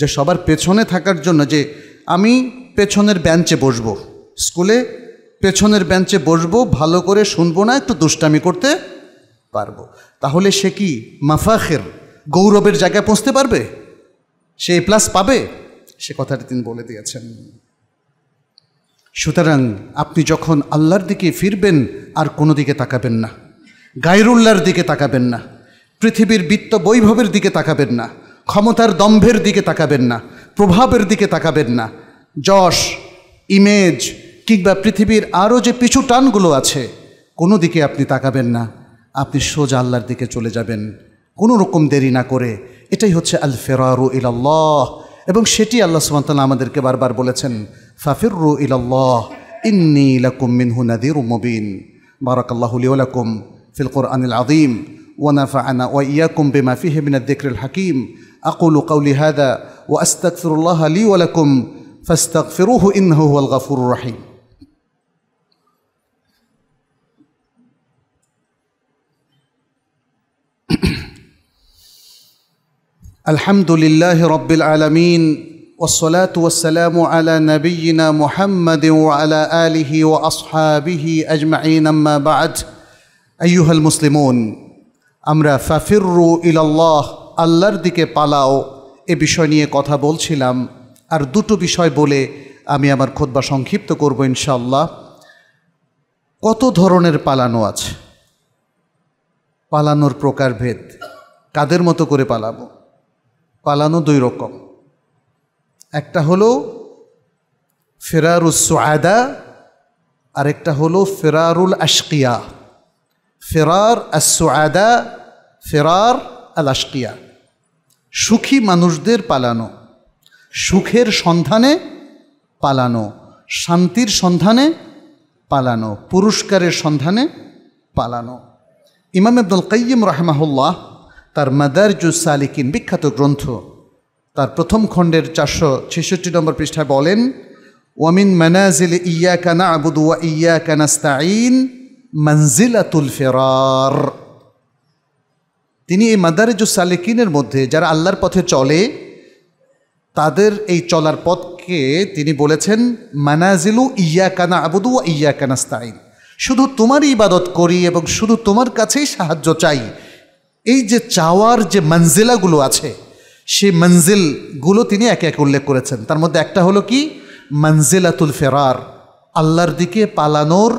যে সবার পেছনে থাকার জন্য যে আমি পেছনের বেঞ্চে বসবো স্কুলে পেছনের বেঞ্চে বসবো ভালো করে শুনবো না একটু দুষ্টামি করতে পারবো তাহলে সে কি মাফাখের গৌরবের জায়গায় পৌঁছতে পারবে সে এ প্লাস পাবে সে কথাটি তিনি বলে দিয়েছেন সুতরাং আপনি যখন আল্লাহর দিকে ফিরবেন আর কোনো দিকে তাকাবেন না গায়রুল্লাহর দিকে তাকাবেন না পৃথিবীর বিত্ত বৈভবের দিকে তাকাবেন না ক্ষমতার দম্ভের দিকে তাকাবেন না প্রভাবের দিকে তাকাবেন না যশ ইমেজ কিংবা পৃথিবীর আরও যে পিছু টানগুলো আছে কোনো দিকে আপনি তাকাবেন না আপনি সোজা আল্লাহর দিকে চলে যাবেন কোনো রকম দেরি না করে এটাই হচ্ছে আল ফেরারু ইলাল্লাহ এবং সেটি আল্লাহ সুমতাল্লাহ আমাদেরকে বারবার বলেছেন ফাফিরু ইলাল্লাহ ইন্নি ইলাকুম মিনহু নাদির মুবিন বারাকাল্লাহুলিউলাকুম ফিলকুর আনিল আদিম ونفعنا واياكم بما فيه من الذكر الحكيم اقول قولي هذا واستغفر الله لي ولكم فاستغفروه انه هو الغفور الرحيم [clears throat] الحمد لله رب العالمين والصلاه والسلام على نبينا محمد وعلى اله واصحابه اجمعين اما بعد ايها المسلمون আমরা ফাফিরু ইলাল্লাহ আল্লাহর দিকে পালাও এ বিষয় নিয়ে কথা বলছিলাম আর দুটো বিষয় বলে আমি আমার খোদবা সংক্ষিপ্ত করব ইনশাল্লাহ কত ধরনের পালানো আছে পালানোর প্রকারভেদ কাদের মতো করে পালাবো পালানো দুই রকম একটা হলো ফেরারুস সোয়াদা আরেকটা হলো ফেরারুল আশকিয়া ফেরার আদা ফেরার আল আশকিয়া সুখী মানুষদের পালানো সুখের সন্ধানে পালানো শান্তির সন্ধানে পালানো পুরস্কারের সন্ধানে পালানো ইমাম আব্দুল কাইম রহমাহুল্লাহ তার মাদারজুস সালিকিন বিখ্যাত গ্রন্থ তার প্রথম খণ্ডের চারশো ছেষট্টি নম্বর পৃষ্ঠায় বলেন ওয়ামিন মানাজিল ইয়া কানা আবুদুয়া ইয়া কানাস্তাইন মঞ্জিলাতুল ফেরার তিনি এই মাদারিজুস সালেকিনের মধ্যে যারা আল্লাহর পথে চলে তাদের এই চলার পথকে তিনি বলেছেন মানাজিলু ইয়া কানা আবুদু ইয়া কানাস্তাইন শুধু তোমারই ইবাদত করি এবং শুধু তোমার কাছেই সাহায্য চাই এই যে চাওয়ার যে মঞ্জিলাগুলো আছে সেই মঞ্জিলগুলো তিনি একে এক উল্লেখ করেছেন তার মধ্যে একটা হলো কি মঞ্জিলাতুল ফেরার আল্লাহর দিকে পালানোর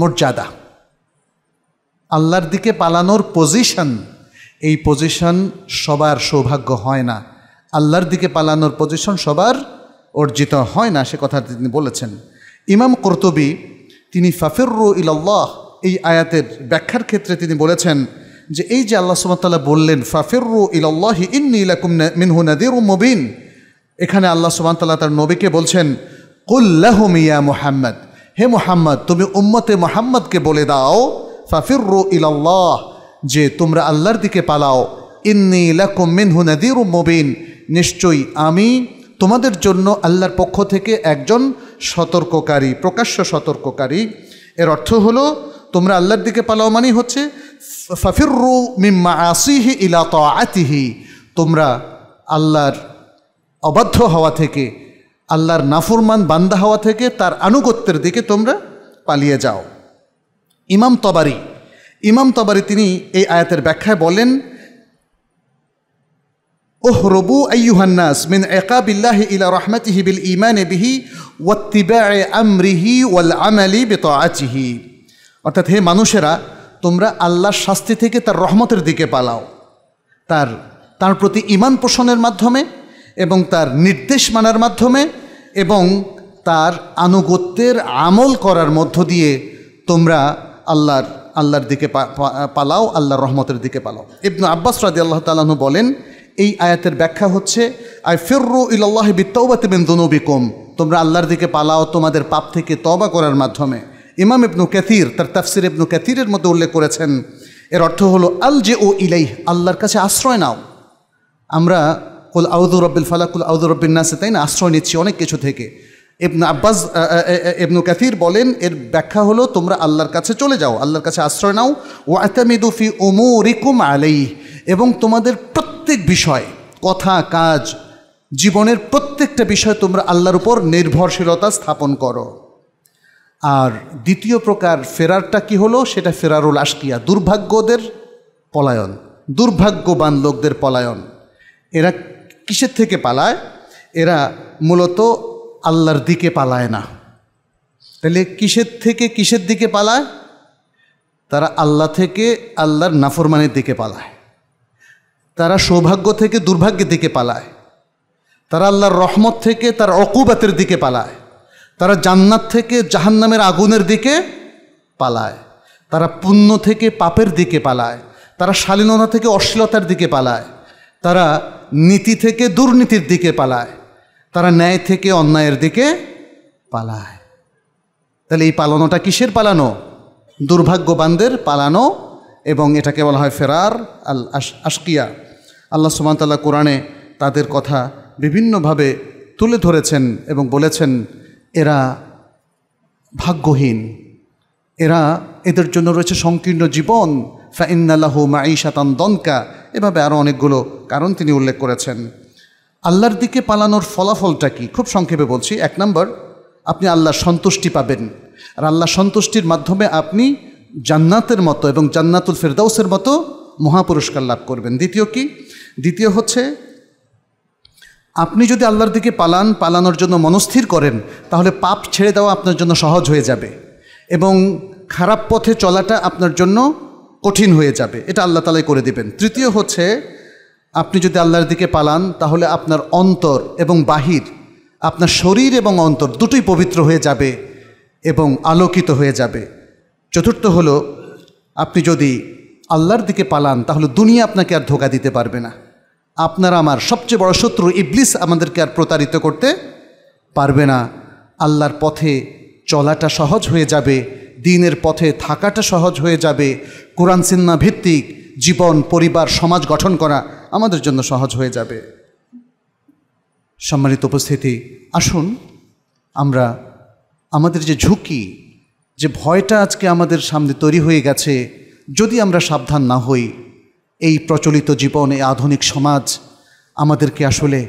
মর্যাদা আল্লাহর দিকে পালানোর পজিশন এই পজিশন সবার সৌভাগ্য হয় না আল্লাহর দিকে পালানোর পজিশন সবার অর্জিত হয় না সে কথা তিনি বলেছেন ইমাম কর্তবী তিনি রু ইল্লাহ এই আয়াতের ব্যাখ্যার ক্ষেত্রে তিনি বলেছেন যে এই যে আল্লাহ সুমতাল্লাহ বললেন ফাফিররু ইল্লাহি ইন ইলাকুম মিনহু নাদির মুবিন এখানে আল্লাহ তাল্লাহ তার নবীকে বলছেন কুল্লাহ মিয়া মুহাম্মদ হে মোহাম্মদ তুমি উম্মতে মোহাম্মদকে বলে দাও ফাফিরু ইলাল্লাহ যে তোমরা আল্লাহর দিকে পালাও ইন্নি লাকুম মিনহু নাদির মুবিন নিশ্চয়ই আমি তোমাদের জন্য আল্লাহর পক্ষ থেকে একজন সতর্ককারী প্রকাশ্য সতর্ককারী এর অর্থ হলো তোমরা আল্লাহর দিকে পালাও মানে হচ্ছে ফাফিরু মিম্মা আসিহি ইলা তো আতিহি তোমরা আল্লাহর অবাধ্য হওয়া থেকে আল্লাহর নাফরমান বান্দা হওয়া থেকে তার আনুগত্যের দিকে তোমরা পালিয়ে যাও ইমাম তবারি ইমাম তবারি তিনি এই আয়াতের ব্যাখ্যায় বলেন ওহ রবু আইহান্নাস মিন একাবিল্লাহ ইলা রহমতিহি বিল ইমান বিহি ওয়াত্তিবা আমরিহি ওয়াল আমালি বেত আচিহি অর্থাৎ হে মানুষেরা তোমরা আল্লাহর শাস্তি থেকে তার রহমতের দিকে পালাও তার তার প্রতি ইমান পোষণের মাধ্যমে এবং তার নির্দেশ মানার মাধ্যমে এবং তার আনুগত্যের আমল করার মধ্য দিয়ে তোমরা আল্লাহর আল্লাহর দিকে পালাও আল্লাহর রহমতের দিকে পালাও ইবনু আব্বাস রাজি আল্লাহ তালাহ বলেন এই আয়াতের ব্যাখ্যা হচ্ছে আই ফিররু ইল্লাহ বিত্তৌবাতে বিন কোম তোমরা আল্লাহর দিকে পালাও তোমাদের পাপ থেকে তবা করার মাধ্যমে ইমাম ইবনু ক্যাথির তার তাফসির ইবনু ক্যাথিরের মধ্যে উল্লেখ করেছেন এর অর্থ হলো আল জে ও ইলাইহ আল্লাহর কাছে আশ্রয় নাও আমরা কুল আউদুর রব্বিল ফালাক কুল আউদুর রব্বিন নাসে তাই না আশ্রয় নিচ্ছি অনেক কিছু থেকে ইবনু আব্বাস ইবনু কাফির বলেন এর ব্যাখ্যা হলো তোমরা আল্লাহর কাছে চলে যাও আল্লাহর কাছে আশ্রয় নাও ওয়াতামিদু ফি উমুরিকুম আলাই এবং তোমাদের প্রত্যেক বিষয় কথা কাজ জীবনের প্রত্যেকটা বিষয় তোমরা আল্লাহর উপর নির্ভরশীলতা স্থাপন করো আর দ্বিতীয় প্রকার ফেরারটা কি হলো সেটা ফেরারুল আশকিয়া দুর্ভাগ্যদের পলায়ন দুর্ভাগ্যবান লোকদের পলায়ন এরা কিসের থেকে পালায় এরা মূলত আল্লাহর দিকে পালায় না তাহলে কিসের থেকে কিসের দিকে পালায় তারা আল্লাহ থেকে আল্লাহর নাফরমানের দিকে পালায় তারা সৌভাগ্য থেকে দুর্ভাগ্যের দিকে পালায় তারা আল্লাহর রহমত থেকে তার অকুবাতের দিকে পালায় তারা জান্নাত থেকে জাহান্নামের আগুনের দিকে পালায় তারা পুণ্য থেকে পাপের দিকে পালায় তারা শালীনতা থেকে অশ্লীলতার দিকে পালায় তারা নীতি থেকে দুর্নীতির দিকে পালায় তারা ন্যায় থেকে অন্যায়ের দিকে পালায় তাহলে এই পালানোটা কিসের পালানো দুর্ভাগ্যবানদের পালানো এবং এটাকে বলা হয় ফেরার আল আশকিয়া আল্লাহ সুমান্তাল্লাহ কোরআনে তাদের কথা বিভিন্নভাবে তুলে ধরেছেন এবং বলেছেন এরা ভাগ্যহীন এরা এদের জন্য রয়েছে সংকীর্ণ জীবন ফাইন্নাল্লাহু মাঈশাতান দনকা এভাবে আরও অনেকগুলো কারণ তিনি উল্লেখ করেছেন আল্লাহর দিকে পালানোর ফলাফলটা কি খুব সংক্ষেপে বলছি এক নম্বর আপনি আল্লাহর সন্তুষ্টি পাবেন আর আল্লাহ সন্তুষ্টির মাধ্যমে আপনি জান্নাতের মতো এবং জান্নাতুল ফেরদাউসের মতো মহাপুরস্কার লাভ করবেন দ্বিতীয় কি দ্বিতীয় হচ্ছে আপনি যদি আল্লাহর দিকে পালান পালানোর জন্য মনস্থির করেন তাহলে পাপ ছেড়ে দেওয়া আপনার জন্য সহজ হয়ে যাবে এবং খারাপ পথে চলাটা আপনার জন্য কঠিন হয়ে যাবে এটা আল্লাহ তালাই করে দিবেন তৃতীয় হচ্ছে আপনি যদি আল্লাহর দিকে পালান তাহলে আপনার অন্তর এবং বাহির আপনার শরীর এবং অন্তর দুটোই পবিত্র হয়ে যাবে এবং আলোকিত হয়ে যাবে চতুর্থ হলো আপনি যদি আল্লাহর দিকে পালান তাহলে দুনিয়া আপনাকে আর ধোকা দিতে পারবে না আপনার আমার সবচেয়ে বড় শত্রু ইবলিস আমাদেরকে আর প্রতারিত করতে পারবে না আল্লাহর পথে চলাটা সহজ হয়ে যাবে দিনের পথে থাকাটা সহজ হয়ে যাবে কোরআন সিন্না ভিত্তিক জীবন পরিবার সমাজ গঠন করা আমাদের জন্য সহজ হয়ে যাবে সম্মানিত উপস্থিতি আসুন আমরা আমাদের যে ঝুঁকি যে ভয়টা আজকে আমাদের সামনে তৈরি হয়ে গেছে যদি আমরা সাবধান না হই এই প্রচলিত জীবন এই আধুনিক সমাজ আমাদেরকে আসলে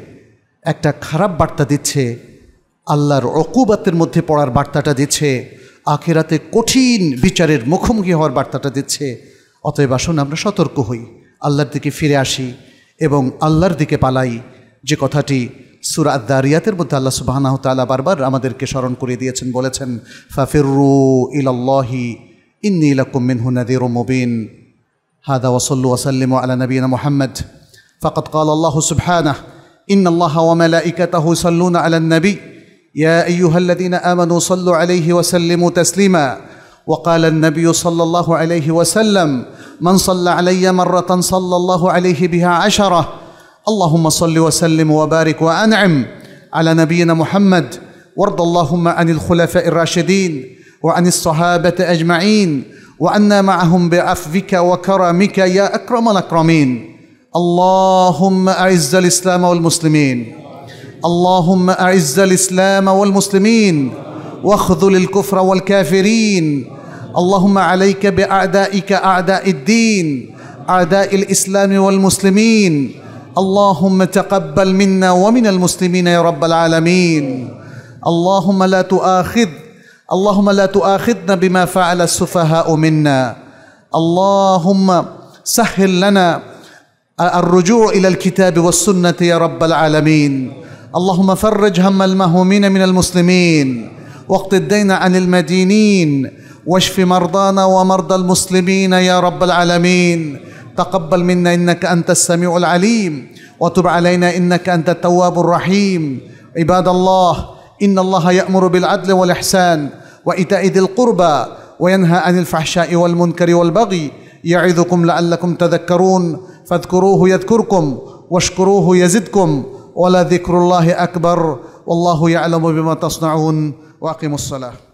একটা খারাপ বার্তা দিচ্ছে আল্লাহর অকুবাতের মধ্যে পড়ার বার্তাটা দিচ্ছে আখেরাতে কঠিন বিচারের মুখোমুখি হওয়ার বার্তাটা দিচ্ছে অতএব আসুন আমরা সতর্ক হই আল্লাহর দিকে ফিরে আসি এবং আল্লাহর দিকে পালাই যে কথাটি সুরাত দারিয়াতের মধ্যে আল্লাহ সুবাহানাহ তালা বারবার আমাদেরকে স্মরণ করিয়ে দিয়েছেন বলেছেন ফাফিরু ইলাল্লাহি ইন্নি ইলাকুম হুনাদির নাদির মুবিন হাদা ওসল্লু ওসাল্লিম আলা নবীন মোহাম্মদ ফকত কাল আল্লাহ সুবহানাহ ইন আল্লাহ ওয়া মালাইকাতাহু ইসাল্লুনা আলা নবী يا ايها الذين امنوا صلوا عليه وسلموا تسليما وقال النبي صلى الله عليه وسلم من صلى علي مره صلى الله عليه بها عشره اللهم صل وسلم وبارك وانعم على نبينا محمد وارض اللهم عن الخلفاء الراشدين وعن الصحابه اجمعين وعنا معهم بعفوك وكرمك يا اكرم الاكرمين اللهم اعز الاسلام والمسلمين اللهم أعز الإسلام والمسلمين واخذل الكفر والكافرين اللهم عليك بأعدائك أعداء الدين أعداء الإسلام والمسلمين اللهم تقبل منا ومن المسلمين يا رب العالمين اللهم لا تؤاخذ اللهم لا تؤاخذنا بما فعل السفهاء منا اللهم سهل لنا الرجوع إلى الكتاب والسنة يا رب العالمين اللهم فرج هم المهومين من المسلمين واقض الدين عن المدينين واشف مرضانا ومرضى المسلمين يا رب العالمين تقبل منا انك انت السميع العليم وتب علينا انك انت التواب الرحيم عباد الله ان الله يامر بالعدل والاحسان وايتاء ذي القربى وينهى عن الفحشاء والمنكر والبغي يعظكم لعلكم تذكرون فاذكروه يذكركم واشكروه يزدكم ولذكر الله أكبر والله يعلم بما تصنعون وأقيموا الصلاة